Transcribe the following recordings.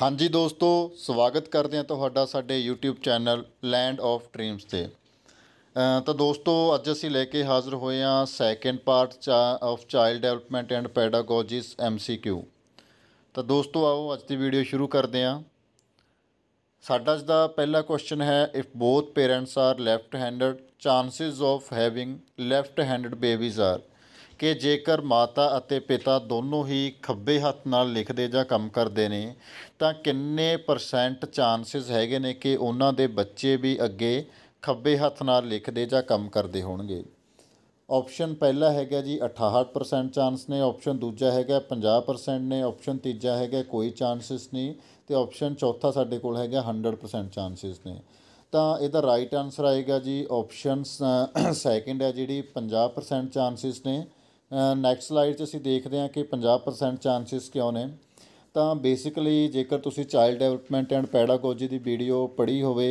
ਹਾਂਜੀ ਦੋਸਤੋ ਸਵਾਗਤ ਕਰਦੇ ਆ ਤੁਹਾਡਾ ਸਾਡੇ YouTube channel land of dreams ਤੇ ਤਾਂ ਦੋਸਤੋ ਅੱਜ ਅਸੀਂ ਲੈ ਕੇ ਹਾਜ਼ਰ ਹੋਏ ਆ second part of child development and pedagogies MCQ ਤਾਂ ਦੋਸਤੋ ਆਓ ਅੱਜ ਦੀ ਵੀਡੀਓ ਸ਼ੁਰੂ ਕਰਦੇ ਆ ਸਾਡਾ ਅੱਜ ਦਾ ਪਹਿਲਾ ਕੁਐਸਚਨ ਹੈ if both parents are left handed chances of having left handed babies are ਕਿ ਜੇਕਰ ਮਾਤਾ ਅਤੇ ਪਿਤਾ ਦੋਨੋਂ ਹੀ ਖੱਬੇ ਹੱਥ ਨਾਲ ਲਿਖਦੇ ਜਾਂ ਕੰਮ ਕਰਦੇ ਨੇ ਤਾਂ ਕਿੰਨੇ ਪਰਸੈਂਟ ਚਾਂਸਸ ਹੈਗੇ ਨੇ ਕਿ ਉਹਨਾਂ ਦੇ ਬੱਚੇ ਵੀ ਅੱਗੇ ਖੱਬੇ ਹੱਥ ਨਾਲ ਲਿਖਦੇ ਜਾਂ ਕੰਮ ਕਰਦੇ ਹੋਣਗੇ ਆਪਸ਼ਨ ਪਹਿਲਾ ਹੈਗਾ ਜੀ 68% ਚਾਂਸ ਨੇ ਆਪਸ਼ਨ ਦੂਜਾ ਹੈਗਾ 50% ਨੇ ਆਪਸ਼ਨ ਤੀਜਾ ਹੈਗਾ ਕੋਈ ਚਾਂਸਸ ਨਹੀਂ ਤੇ ਆਪਸ਼ਨ ਚੌਥਾ ਸਾਡੇ ਕੋਲ ਹੈਗਾ 100% ਚਾਂਸਸ ਨੇ ਤਾਂ ਇਹਦਾ ਰਾਈਟ ਆਨਸਰ ਆਏਗਾ ਜੀ ਆਪਸ਼ਨ ਸੈਕਿੰਡ ਹੈ ਜਿਹੜੀ 50% ਚਾਂਸਸ ਨੇ ਨੈਕਸਟ ਸਲਾਈਡ 'ਚ ਅਸੀਂ ਦੇਖਦੇ ਹਾਂ ਕਿ 50% ਚਾਂਸਸ ਕਿਉਂ ਨੇ ਤਾਂ ਬੇਸਿਕਲੀ ਜੇਕਰ ਤੁਸੀਂ ਚਾਈਲਡ ਡਿਵੈਲਪਮੈਂਟ ਐਂਡ ਪੈਡਾਗੋਜੀ ਦੀ ਵੀਡੀਓ ਪੜ੍ਹੀ ਹੋਵੇ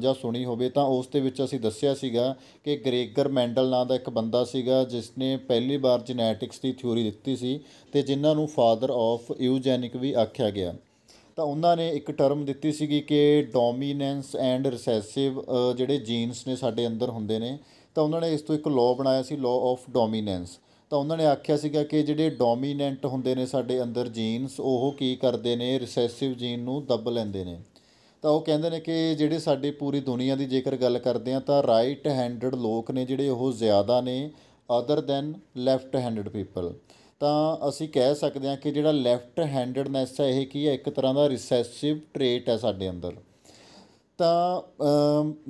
ਜਾਂ ਸੁਣੀ ਹੋਵੇ ਤਾਂ ਉਸ ਦੇ ਵਿੱਚ ਅਸੀਂ ਦੱਸਿਆ ਸੀਗਾ ਕਿ ਗ੍ਰੇਗਰ ਮੈਂਡਲ ਨਾਂ ਦਾ ਇੱਕ ਬੰਦਾ ਸੀਗਾ ਜਿਸ ਨੇ ਪਹਿਲੀ ਵਾਰ ਜੈਨੇਟਿਕਸ ਦੀ ਥਿਊਰੀ ਦਿੱਤੀ ਸੀ ਤੇ ਜਿਨ੍ਹਾਂ ਨੂੰ ਫਾਦਰ ਆਫ ਯੂਜੈਨਿਕ ਵੀ ਆਖਿਆ ਗਿਆ ਤਾਂ ਉਹਨਾਂ ਨੇ ਇੱਕ ਟਰਮ ਦਿੱਤੀ ਸੀਗੀ ਕਿ ਡੋਮੀਨੈਂਸ ਐਂਡ ਰਿਸੈਸਿਵ ਜਿਹੜੇ ਜੀਨਸ ਨੇ ਸਾਡੇ ਅੰਦਰ ਹੁੰਦੇ ਨੇ ਤਾਂ ਉਹਨਾਂ ਨੇ ਇਸ ਤੋਂ ਇੱਕ ਲਾਅ ਬਣਾਇਆ ਸੀ ਲਾਅ ਆਫ ਡੋਮੀਨੈਂਸ ਤਾਂ ਉਹਨਾਂ ਨੇ ਆਖਿਆ ਸੀਗਾ ਕਿ ਜਿਹੜੇ ਡੋਮੀਨੈਂਟ ਹੁੰਦੇ ਨੇ ਸਾਡੇ ਅੰਦਰ ਜੀਨਸ ਉਹ ਕੀ ਕਰਦੇ ਨੇ ਰਿਸੈਸਿਵ ਜੀਨ ਨੂੰ ਦੱਬ ਲੈਂਦੇ ਨੇ ਤਾਂ ਉਹ ਕਹਿੰਦੇ ਨੇ ਕਿ ਜਿਹੜੇ ਸਾਡੇ ਪੂਰੀ ਦੁਨੀਆ ਦੀ ਜੇਕਰ ਗੱਲ ਕਰਦੇ ਆ ਤਾਂ ਰਾਈਟ ਹੈਂਡਡ ਲੋਕ ਨੇ ਜਿਹੜੇ ਉਹ ਜ਼ਿਆਦਾ ਨੇ other than left handed people ਤਾਂ ਅਸੀਂ ਕਹਿ ਸਕਦੇ ਹਾਂ ਕਿ ਜਿਹੜਾ ਲੈਫਟ ਹੈਂਡਡਨੈਸ ਹੈ ਇਹ ਕੀ ਹੈ ਇੱਕ ਤਰ੍ਹਾਂ ਦਾ ਰਿਸੈਸਿਵ ਟ੍ਰੇਟ ਹੈ ਸਾਡੇ ਅੰਦਰ ਤਾਂ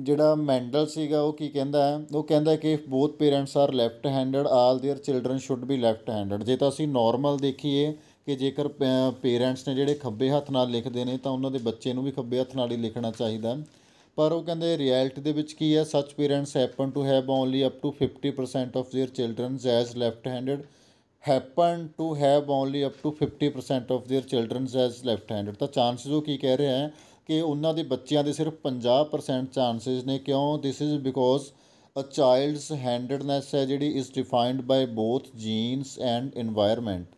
ਜਿਹੜਾ ਮੈਂਡਲ ਸੀਗਾ ਉਹ ਕੀ ਕਹਿੰਦਾ ਉਹ ਕਹਿੰਦਾ ਕਿ if both parents are left handed all their children should be left handed ਜੇ ਤਾਂ ਅਸੀਂ ਨਾਰਮਲ ਦੇਖੀਏ ਕਿ ਜੇਕਰ ਪੇਰੈਂਟਸ ਨੇ ਜਿਹੜੇ ਖੱਬੇ ਹੱਥ ਨਾਲ ਲਿਖਦੇ ਨੇ ਤਾਂ ਉਹਨਾਂ ਦੇ ਬੱਚੇ ਨੂੰ ਵੀ ਖੱਬੇ ਹੱਥ ਨਾਲ ਹੀ ਲਿਖਣਾ ਚਾਹੀਦਾ ਪਰ ਉਹ ਕਹਿੰਦੇ ਰਿਐਲਿਟੀ ਦੇ ਵਿੱਚ ਕੀ ਹੈ such parents happen to have only up to 50% of their children as left handed happen to have only up to 50% of their children as left handed ਤਾਂ ਚਾਂਸਸ ਉਹ ਕੀ ਕਹਿ ਰਿਹਾ ਹੈ ਕਿ ਉਹਨਾਂ ਦੇ ਬੱਚਿਆਂ ਦੇ ਸਿਰਫ 50% ਚਾਂਸਸ ਨੇ ਕਿਉਂ this is because a child's handedness ਹੈ ਜਿਹੜੀ is defined by both genes and environment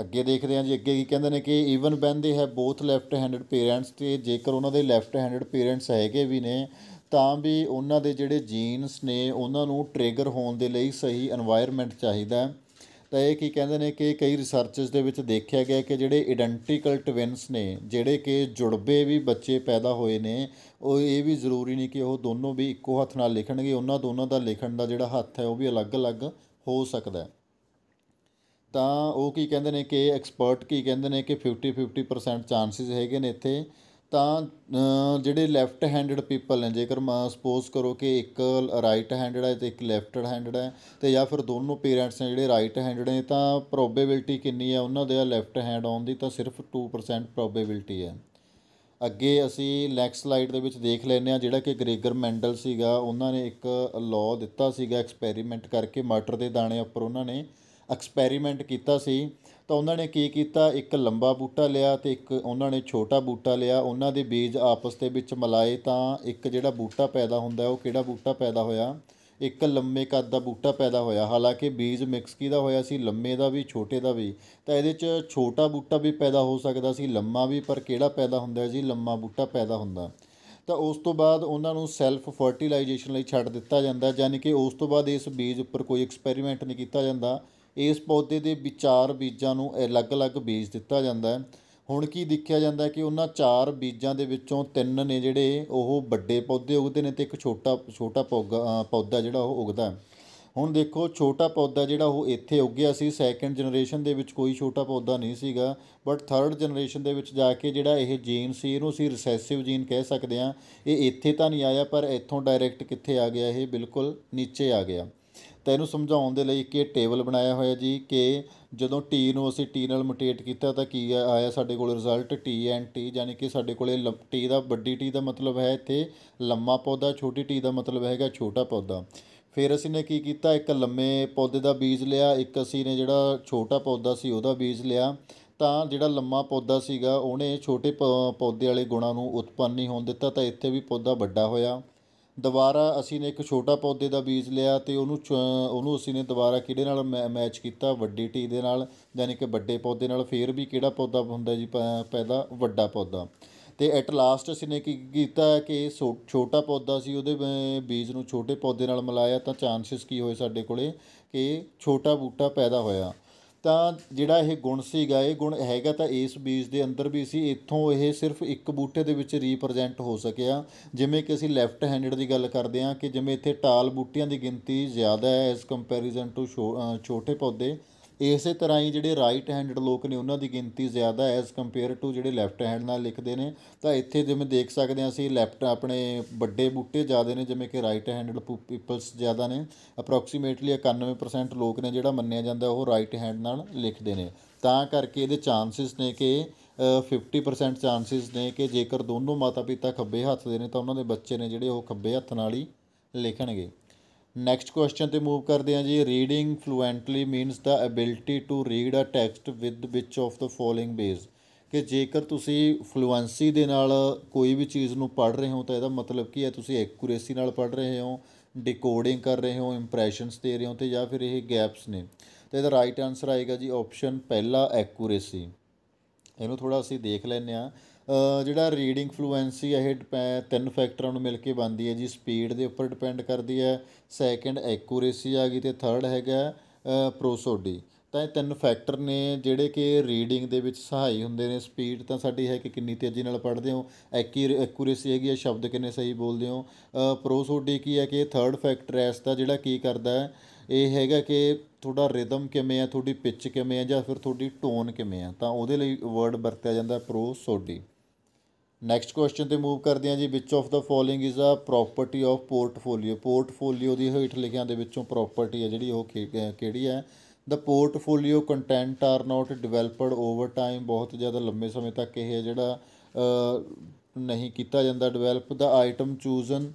ਅੱਗੇ ਦੇਖਦੇ ਹਾਂ ਜੀ ਅੱਗੇ ਕੀ ਕਹਿੰਦੇ ਨੇ ਕਿ ਈਵਨ ਵੈਨ ਦੇ ਹੈ ਬੋਥ ਲੈਫਟ ਹੈਂਡਡ ਪੇਰੈਂਟਸ ਤੇ ਜੇਕਰ ਉਹਨਾਂ ਦੇ ਲੈਫਟ ਹੈਂਡਡ ਪੇਰੈਂਟਸ ਹੈਗੇ ਵੀ ਨੇ ਤਾਂ ਵੀ ਉਹਨਾਂ ਦੇ ਜਿਹੜੇ ਜੀਨਸ ਨੇ ਉਹਨਾਂ ਨੂੰ ਟ੍ਰਿਗਰ ਹੋਣ ਦੇ ਲਈ ਸਹੀ এনवायरमेंट ਚਾਹੀਦਾ ਹੈ ਤਾਂ ਇਹ ਕੀ ਕਹਿੰਦੇ ਨੇ ਕਿ ਕਈ ਰਿਸਰਚਸ ਦੇ ਵਿੱਚ ਦੇਖਿਆ ਗਿਆ ਕਿ ਜਿਹੜੇ ਆਇਡੈਂਟੀਕਲ ਟਵਿਨਸ ਨੇ ਜਿਹੜੇ ਕਿ ਜੁੜਬੇ ਵੀ ਬੱਚੇ ਪੈਦਾ ਹੋਏ ਨੇ ਉਹ ਇਹ ਵੀ ਜ਼ਰੂਰੀ ਨਹੀਂ ਕਿ ਉਹ ਦੋਨੋਂ ਵੀ ਇੱਕੋ ਹੱਥ ਨਾਲ ਲਿਖਣਗੇ ਉਹਨਾਂ ਦੋਨਾਂ ਦਾ ਲਿਖਣ ਦਾ ਜਿਹੜਾ ਹੱਥ ਹੈ ਉਹ ਵੀ ਅਲੱਗ-ਅਲੱਗ ਹੋ ਸਕਦਾ ਹੈ ਤਾਂ ਉਹ ਕੀ ਕਹਿੰਦੇ ਨੇ ਕਿ ਐਕਸਪਰਟ ਕੀ ਕਹਿੰਦੇ ਨੇ ਕਿ 50 50% ਚਾਂਸਸ ਹੈਗੇ ਨੇ ਇੱਥੇ ਤਾਂ ਜਿਹੜੇ ਲੈਫਟ ਹੈਂਡਡ ਪੀਪਲ ਨੇ ਜੇਕਰ ਮੈਂ ਸਪੋਜ਼ ਕਰੋ ਕਿ ਇੱਕ ਰਾਈਟ ਹੈਂਡਡ ਹੈ ਤੇ ਇੱਕ ਲੈਫਟਡ ਹੈਂਡਡ ਹੈ ਤੇ ਜਾਂ ਫਿਰ ਦੋਨੋਂ ਪੇਰੈਂਟਸ ਨੇ ਜਿਹੜੇ ਰਾਈਟ ਹੈਂਡਡ ਨੇ ਤਾਂ ਪ੍ਰੋਬੇਬਿਲਟੀ ਕਿੰਨੀ ਹੈ ਉਹਨਾਂ ਦੇ ਲੈਫਟ ਹੈਂਡ ਆਉਣ ਦੀ ਤਾਂ ਸਿਰਫ 2% ਪ੍ਰੋਬੇਬਿਲਟੀ ਹੈ ਅੱਗੇ ਅਸੀਂ ਲੈਕਸ ਸਲਾਈਡ ਦੇ ਵਿੱਚ ਦੇਖ ਲੈਨੇ ਆ ਜਿਹੜਾ ਕਿ ਗ੍ਰੇਗਰ ਮੈਂਡਲ ਸੀਗਾ ਉਹਨਾਂ ਨੇ ਇੱਕ ਲਾਅ ਦਿੱਤਾ ਸੀਗਾ ਐਕਸਪੈਰੀਮੈਂਟ ਕਰਕੇ ਮਟਰ ਦੇ ਦਾਣੇ ਉੱਪਰ ਉਹਨਾਂ ਨੇ ਐਕਸਪੈਰੀਮੈਂਟ ਕੀਤਾ ਸੀ ਤਾਂ ਉਹਨਾਂ ਨੇ ਕੀ ਕੀਤਾ ਇੱਕ ਲੰਬਾ ਬੂਟਾ ਲਿਆ ਤੇ ਇੱਕ ਉਹਨਾਂ ਨੇ ਛੋਟਾ ਬੂਟਾ ਲਿਆ ਉਹਨਾਂ ਦੇ ਬੀਜ ਆਪਸ ਦੇ ਵਿੱਚ ਮਿਲਾਏ ਤਾਂ ਇੱਕ ਜਿਹੜਾ ਬੂਟਾ ਪੈਦਾ ਹੁੰਦਾ ਉਹ ਕਿਹੜਾ ਬੂਟਾ ਪੈਦਾ ਹੋਇਆ ਇੱਕ ਲੰਮੇ ਕੱਦ ਦਾ ਬੂਟਾ ਪੈਦਾ ਹੋਇਆ ਹਾਲਾਂਕਿ ਬੀਜ ਮਿਕਸ ਕੀਦਾ ਹੋਇਆ ਸੀ ਲੰਮੇ ਦਾ ਵੀ ਛੋਟੇ ਦਾ ਵੀ ਤਾਂ ਇਹਦੇ 'ਚ ਛੋਟਾ ਬੂਟਾ ਵੀ ਪੈਦਾ ਹੋ ਸਕਦਾ ਸੀ ਲੰਮਾ ਵੀ ਪਰ ਕਿਹੜਾ ਪੈਦਾ ਹੁੰਦਾ ਜੀ ਲੰਮਾ ਬੂਟਾ ਪੈਦਾ ਹੁੰਦਾ ਤਾਂ ਉਸ ਤੋਂ ਬਾਅਦ ਉਹਨਾਂ ਨੂੰ ਸੈਲਫ ਫਰਟੀਲਾਈਜੇਸ਼ਨ ਲਈ ਛੱਡ ਦਿੱਤਾ ਜਾਂਦਾ ਯਾਨੀ ਕਿ ਉਸ ਤੋਂ ਬਾਅਦ ਇਸ ਬੀਜ ਉੱਪਰ ਕੋਈ ਐਕਸਪੈਰੀਮੈਂਟ ਨਹੀਂ ਕੀਤਾ ਜਾਂਦਾ ਇਸ ਪੌਦੇ ਦੇ ਵਿਚਾਰ ਬੀਜਾਂ ਨੂੰ ਅਲੱਗ-ਅਲੱਗ ਬੀਜ ਦਿੱਤਾ ਜਾਂਦਾ ਹੈ ਹੁਣ ਕੀ ਦੇਖਿਆ ਜਾਂਦਾ ਕਿ ਉਹਨਾਂ ਚਾਰ ਬੀਜਾਂ ਦੇ ਵਿੱਚੋਂ ਤਿੰਨ ਨੇ ਜਿਹੜੇ ਉਹ ਵੱਡੇ ਪੌਦੇ ਉਗਦੇ ਨੇ ਤੇ ਇੱਕ ਛੋਟਾ ਛੋਟਾ ਪੌਦਾ ਜਿਹੜਾ ਉਹ ਉਗਦਾ ਹੁਣ ਦੇਖੋ ਛੋਟਾ ਪੌਦਾ ਜਿਹੜਾ ਉਹ ਇੱਥੇ ਉੱਗਿਆ ਸੀ ਸੈਕੰਡ ਜਨਰੇਸ਼ਨ ਦੇ ਵਿੱਚ ਕੋਈ ਛੋਟਾ ਪੌਦਾ ਨਹੀਂ ਸੀਗਾ ਬਟ ਥਰਡ ਜਨਰੇਸ਼ਨ ਦੇ ਵਿੱਚ ਜਾ ਕੇ ਜਿਹੜਾ ਇਹ ਜੀਨ ਸੀ ਇਹਨੂੰ ਅਸੀਂ ਰਿਸੈਸਿਵ ਜੀਨ ਕਹਿ ਸਕਦੇ ਆ ਇਹ ਇੱਥੇ ਤਾਂ ਨਹੀਂ ਆਇਆ ਪਰ ਇੱਥੋਂ ਡਾਇਰੈਕਟ ਕਿੱਥੇ ਆ ਗਿਆ ਇਹ ਬਿਲਕੁਲ ਨੀਚੇ ਆ ਗਿਆ ਤਾਂ ਇਹਨੂੰ ਸਮਝਾਉਣ ਦੇ ਲਈ ਇੱਕ ਇਹ ਟੇਬਲ ਬਣਾਇਆ ਹੋਇਆ ਜੀ ਕਿ ਜਦੋਂ ਟੀ ਨੂੰ ਅਸੀਂ ਟੀ ਨਾਲ ਮੋਟੇਟ ਕੀਤਾ ਤਾਂ ਕੀ ਆਇਆ ਸਾਡੇ ਕੋਲ ਰਿਜ਼ਲਟ ਟੀ ਐਂਡ ਟੀ ਯਾਨੀ ਕਿ ਸਾਡੇ ਕੋਲੇ ਟੀ ਦਾ ਵੱਡੀ ਟੀ ਦਾ ਮਤਲਬ ਹੈ ਇੱਥੇ ਲੰਮਾ ਪੌਦਾ ਛੋਟੀ ਟੀ ਦਾ ਮਤਲਬ ਹੈਗਾ ਛੋਟਾ ਪੌਦਾ ਫਿਰ ਅਸੀਂ ਨੇ ਕੀ ਕੀਤਾ ਇੱਕ ਲੰਮੇ ਪੌਦੇ ਦਾ ਬੀਜ ਲਿਆ ਇੱਕ ਅਸੀਂ ਨੇ ਜਿਹੜਾ ਛੋਟਾ ਪੌਦਾ ਸੀ ਉਹਦਾ ਬੀਜ ਲਿਆ ਤਾਂ ਜਿਹੜਾ ਲੰਮਾ ਪੌਦਾ ਸੀਗਾ ਉਹਨੇ ਛੋਟੇ ਪੌਦੇ ਵਾਲੇ ਗੁਣਾਂ ਨੂੰ ਉਤਪੰਨ ਨਹੀਂ ਹੋਣ ਦਿੱਤਾ ਤਾਂ ਇੱਥੇ ਵੀ ਪੌਦਾ ਵੱਡਾ ਹੋਇਆ ਦੁਬਾਰਾ ਅਸੀਂ ਨੇ ਇੱਕ ਛੋਟਾ ਪੌਦੇ ਦਾ ਬੀਜ ਲਿਆ ਤੇ ਉਹਨੂੰ ਉਹਨੂੰ ਅਸੀਂ ਨੇ ਦੁਬਾਰਾ ਕਿਹੜੇ ਨਾਲ ਮੈਚ ਕੀਤਾ ਵੱਡੀ ਟੀ ਦੇ ਨਾਲ ਯਾਨੀ ਕਿ ਵੱਡੇ ਪੌਦੇ ਨਾਲ ਫੇਰ ਵੀ ਕਿਹੜਾ ਪੌਦਾ ਹੁੰਦਾ ਜੀ ਪੈਦਾ ਵੱਡਾ ਪੌਦਾ ਤੇ ਐਟ ਲਾਸਟ ਅਸੀਂ ਨੇ ਕੀ ਕੀਤਾ ਕਿ ਛੋਟਾ ਪੌਦਾ ਸੀ ਉਹਦੇ ਬੀਜ ਨੂੰ ਛੋਟੇ ਪੌਦੇ ਨਾਲ ਮਿਲਾਇਆ ਤਾਂ ਚਾਂਸਸ ਕੀ ਹੋਏ ਸਾਡੇ ਕੋਲੇ ਕਿ ਛੋਟਾ ਬੂਟਾ ਪੈਦਾ ਹੋਇਆ ਤਾਂ ਜਿਹੜਾ ਇਹ ਗੁਣ ਸੀਗਾ ਇਹ ਗੁਣ ਹੈਗਾ ਤਾਂ ਇਸ ਬੀਜ ਦੇ ਅੰਦਰ ਵੀ ਸੀ ਇੱਥੋਂ ਇਹ ਸਿਰਫ ਇੱਕ ਬੂਟੇ ਦੇ ਵਿੱਚ ਰੀਪ੍ਰেজੈਂਟ ਹੋ ਸਕਿਆ ਜਿਵੇਂ ਕਿ ਅਸੀਂ ਲੈਫਟ ਹੈਂਡਡ ਦੀ ਗੱਲ ਕਰਦੇ ਹਾਂ ਕਿ ਜਿਵੇਂ ਇੱਥੇ ਟਾਲ ਬੂਟਿਆਂ ਦੀ ਗਿਣਤੀ ਜ਼ਿਆਦਾ ਹੈ ਇਸ ਕੰਪੈਰੀਜ਼ਨ ਟੂ ਛੋਟੇ ਪੌਦੇ ਇਸੇ ਤਰ੍ਹਾਂ ਹੀ ਜਿਹੜੇ ਰਾਈਟ ਹੈਂਡਡ ਲੋਕ ਨੇ ਉਹਨਾਂ ਦੀ ਗਿਣਤੀ ਜ਼ਿਆਦਾ ਐਸ ਕੰਪੇਅਰ ਟੂ ਜਿਹੜੇ ਲੈਫਟ ਹੈਂਡ ਨਾਲ ਲਿਖਦੇ ਨੇ ਤਾਂ ਇੱਥੇ ਜਿਵੇਂ ਦੇਖ ਸਕਦੇ ਹਾਂ ਅਸੀਂ ਲੈਫਟ ਆਪਣੇ ਵੱਡੇ ਬੂਟੇ ਜ਼ਿਆਦਾ ਨੇ ਜਿਵੇਂ ਕਿ ਰਾਈਟ ਹੈਂਡਡ ਪੀਪਲਸ ਜ਼ਿਆਦਾ ਨੇ ਅਪਰੋਕਸੀਮੇਟਲੀ 91% ਲੋਕ ਨੇ ਜਿਹੜਾ ਮੰਨਿਆ ਜਾਂਦਾ ਉਹ ਰਾਈਟ ਹੈਂਡ ਨਾਲ ਲਿਖਦੇ ਨੇ ਤਾਂ ਕਰਕੇ ਇਹਦੇ ਚਾਂਸਸ ਨੇ ਕਿ 50% ਚਾਂਸਸ ਨੇ ਕਿ ਜੇਕਰ ਦੋਨੋਂ ਮਾਤਾ-ਪਿਤਾ ਖੱਬੇ ਹੱਥ ਦੇ ਨੇ ਤਾਂ ਉਹਨਾਂ ਦੇ ਬੱਚੇ ਨੇ ਜਿਹੜੇ ਉਹ ਖੱਬੇ ਹੱਥ ਨਾਲ ਹੀ ਲਿਖਣਗੇ ਨੈਕਸਟ ਕੁਐਸਚਨ ਤੇ ਮੂਵ ਕਰਦੇ ਹਾਂ ਜੀ reading fluently means the ability to read a text with which of the following base ਕਿ ਜੇਕਰ ਤੁਸੀਂ ਫਲੂਐਂਸੀ ਦੇ ਨਾਲ ਕੋਈ ਵੀ ਚੀਜ਼ ਨੂੰ ਪੜ੍ਹ ਰਹੇ ਹੋ ਤਾਂ ਇਹਦਾ ਮਤਲਬ ਕੀ ਹੈ ਤੁਸੀਂ ਐਕੂਰੇਸੀ ਨਾਲ ਪੜ੍ਹ ਰਹੇ ਹੋ ਡਿਕੋਡਿੰਗ ਕਰ ਰਹੇ ਹੋ ਇੰਪ੍ਰੈਸ਼ਨਸ ਦੇ ਰਹੇ ਹੋ ਤੇ ਜਾਂ ਫਿਰ ਇਹ ਗੈਪਸ ਨੇ ਤੇ ਇਹਦਾ ਰਾਈਟ ਆਨਸਰ ਆਏਗਾ ਜੀ ਆਪਸ਼ਨ ਪਹਿਲਾ ਐਕੂਰੇਸੀ ਇਹਨੂੰ ਥੋੜਾ ਅਸੀਂ ਦੇਖ ਲੈਨੇ ਆ ਜਿਹੜਾ ਰੀਡਿੰਗ ਫਲੂਐਂਸੀ ਹੈ ਇਹ ਤਿੰਨ ਫੈਕਟਰਾਂ ਨੂੰ ਮਿਲ ਕੇ ਬਣਦੀ ਹੈ ਜੀ ਸਪੀਡ ਦੇ ਉੱਪਰ ਡਿਪੈਂਡ ਕਰਦੀ ਹੈ ਸੈਕੰਡ ਐਕੂਰੇਸੀ ਆ ਗਈ ਤੇ ਥਰਡ ਹੈਗਾ ਪ੍ਰੋਸੋਡੀ ਤਾਂ ਇਹ ਤਿੰਨ ਫੈਕਟਰ ਨੇ ਜਿਹੜੇ ਕਿ ਰੀਡਿੰਗ ਦੇ ਵਿੱਚ ਸਹਾਈ ਹੁੰਦੇ ਨੇ ਸਪੀਡ ਤਾਂ ਸਾਡੀ ਹੈ ਕਿ ਕਿੰਨੀ ਤੇਜ਼ੀ ਨਾਲ ਪੜ੍ਹਦੇ ਹੋ ਐਕੂਰੇਸੀ ਹੈਗੀ ਹੈ ਸ਼ਬਦ ਕਿੰਨੇ ਸਹੀ ਬੋਲਦੇ ਹੋ ਪ੍ਰੋਸੋਡੀ ਕੀ ਹੈ ਕਿ ਥਰਡ ਫੈਕਟਰ ਹੈ ਇਸ ਦਾ ਜਿਹੜਾ ਕੀ ਕਰਦਾ ਹੈ ਇਹ ਹੈਗਾ ਕਿ ਤੁਹਾਡਾ ਰਿਦਮ ਕਿਵੇਂ ਆ ਤੁਹਾਡੀ ਪਿਚ ਕਿਵੇਂ ਆ ਜਾਂ ਫਿਰ ਤੁਹਾਡੀ ਟੋਨ ਕਿਵੇਂ ਆ ਤਾਂ ਉਹਦੇ ਲਈ ਵਰਡ ਵਰਤਿਆ ਜਾਂਦਾ ਪ੍ਰੋਸੋਡੀ ਨੈਕਸਟ ਕੁਐਸਚਨ ਤੇ ਮੂਵ ਕਰਦੇ ਹਾਂ ਜੀ which of the following is a property of portfolio portfolio ਦੀ ਹੇਠ ਲਿਖਿਆਂ ਦੇ ਵਿੱਚੋਂ ਪ੍ਰਾਪਰਟੀ ਹੈ ਜਿਹੜੀ ਉਹ ਕਿਹੜੀ ਹੈ the portfolio content are not developed over time ਬਹੁਤ ਜ਼ਿਆਦਾ ਲੰਬੇ ਸਮੇਂ ਤੱਕ ਇਹ ਹੈ ਜਿਹੜਾ ਨਹੀਂ ਕੀਤਾ ਜਾਂਦਾ develop the item chosen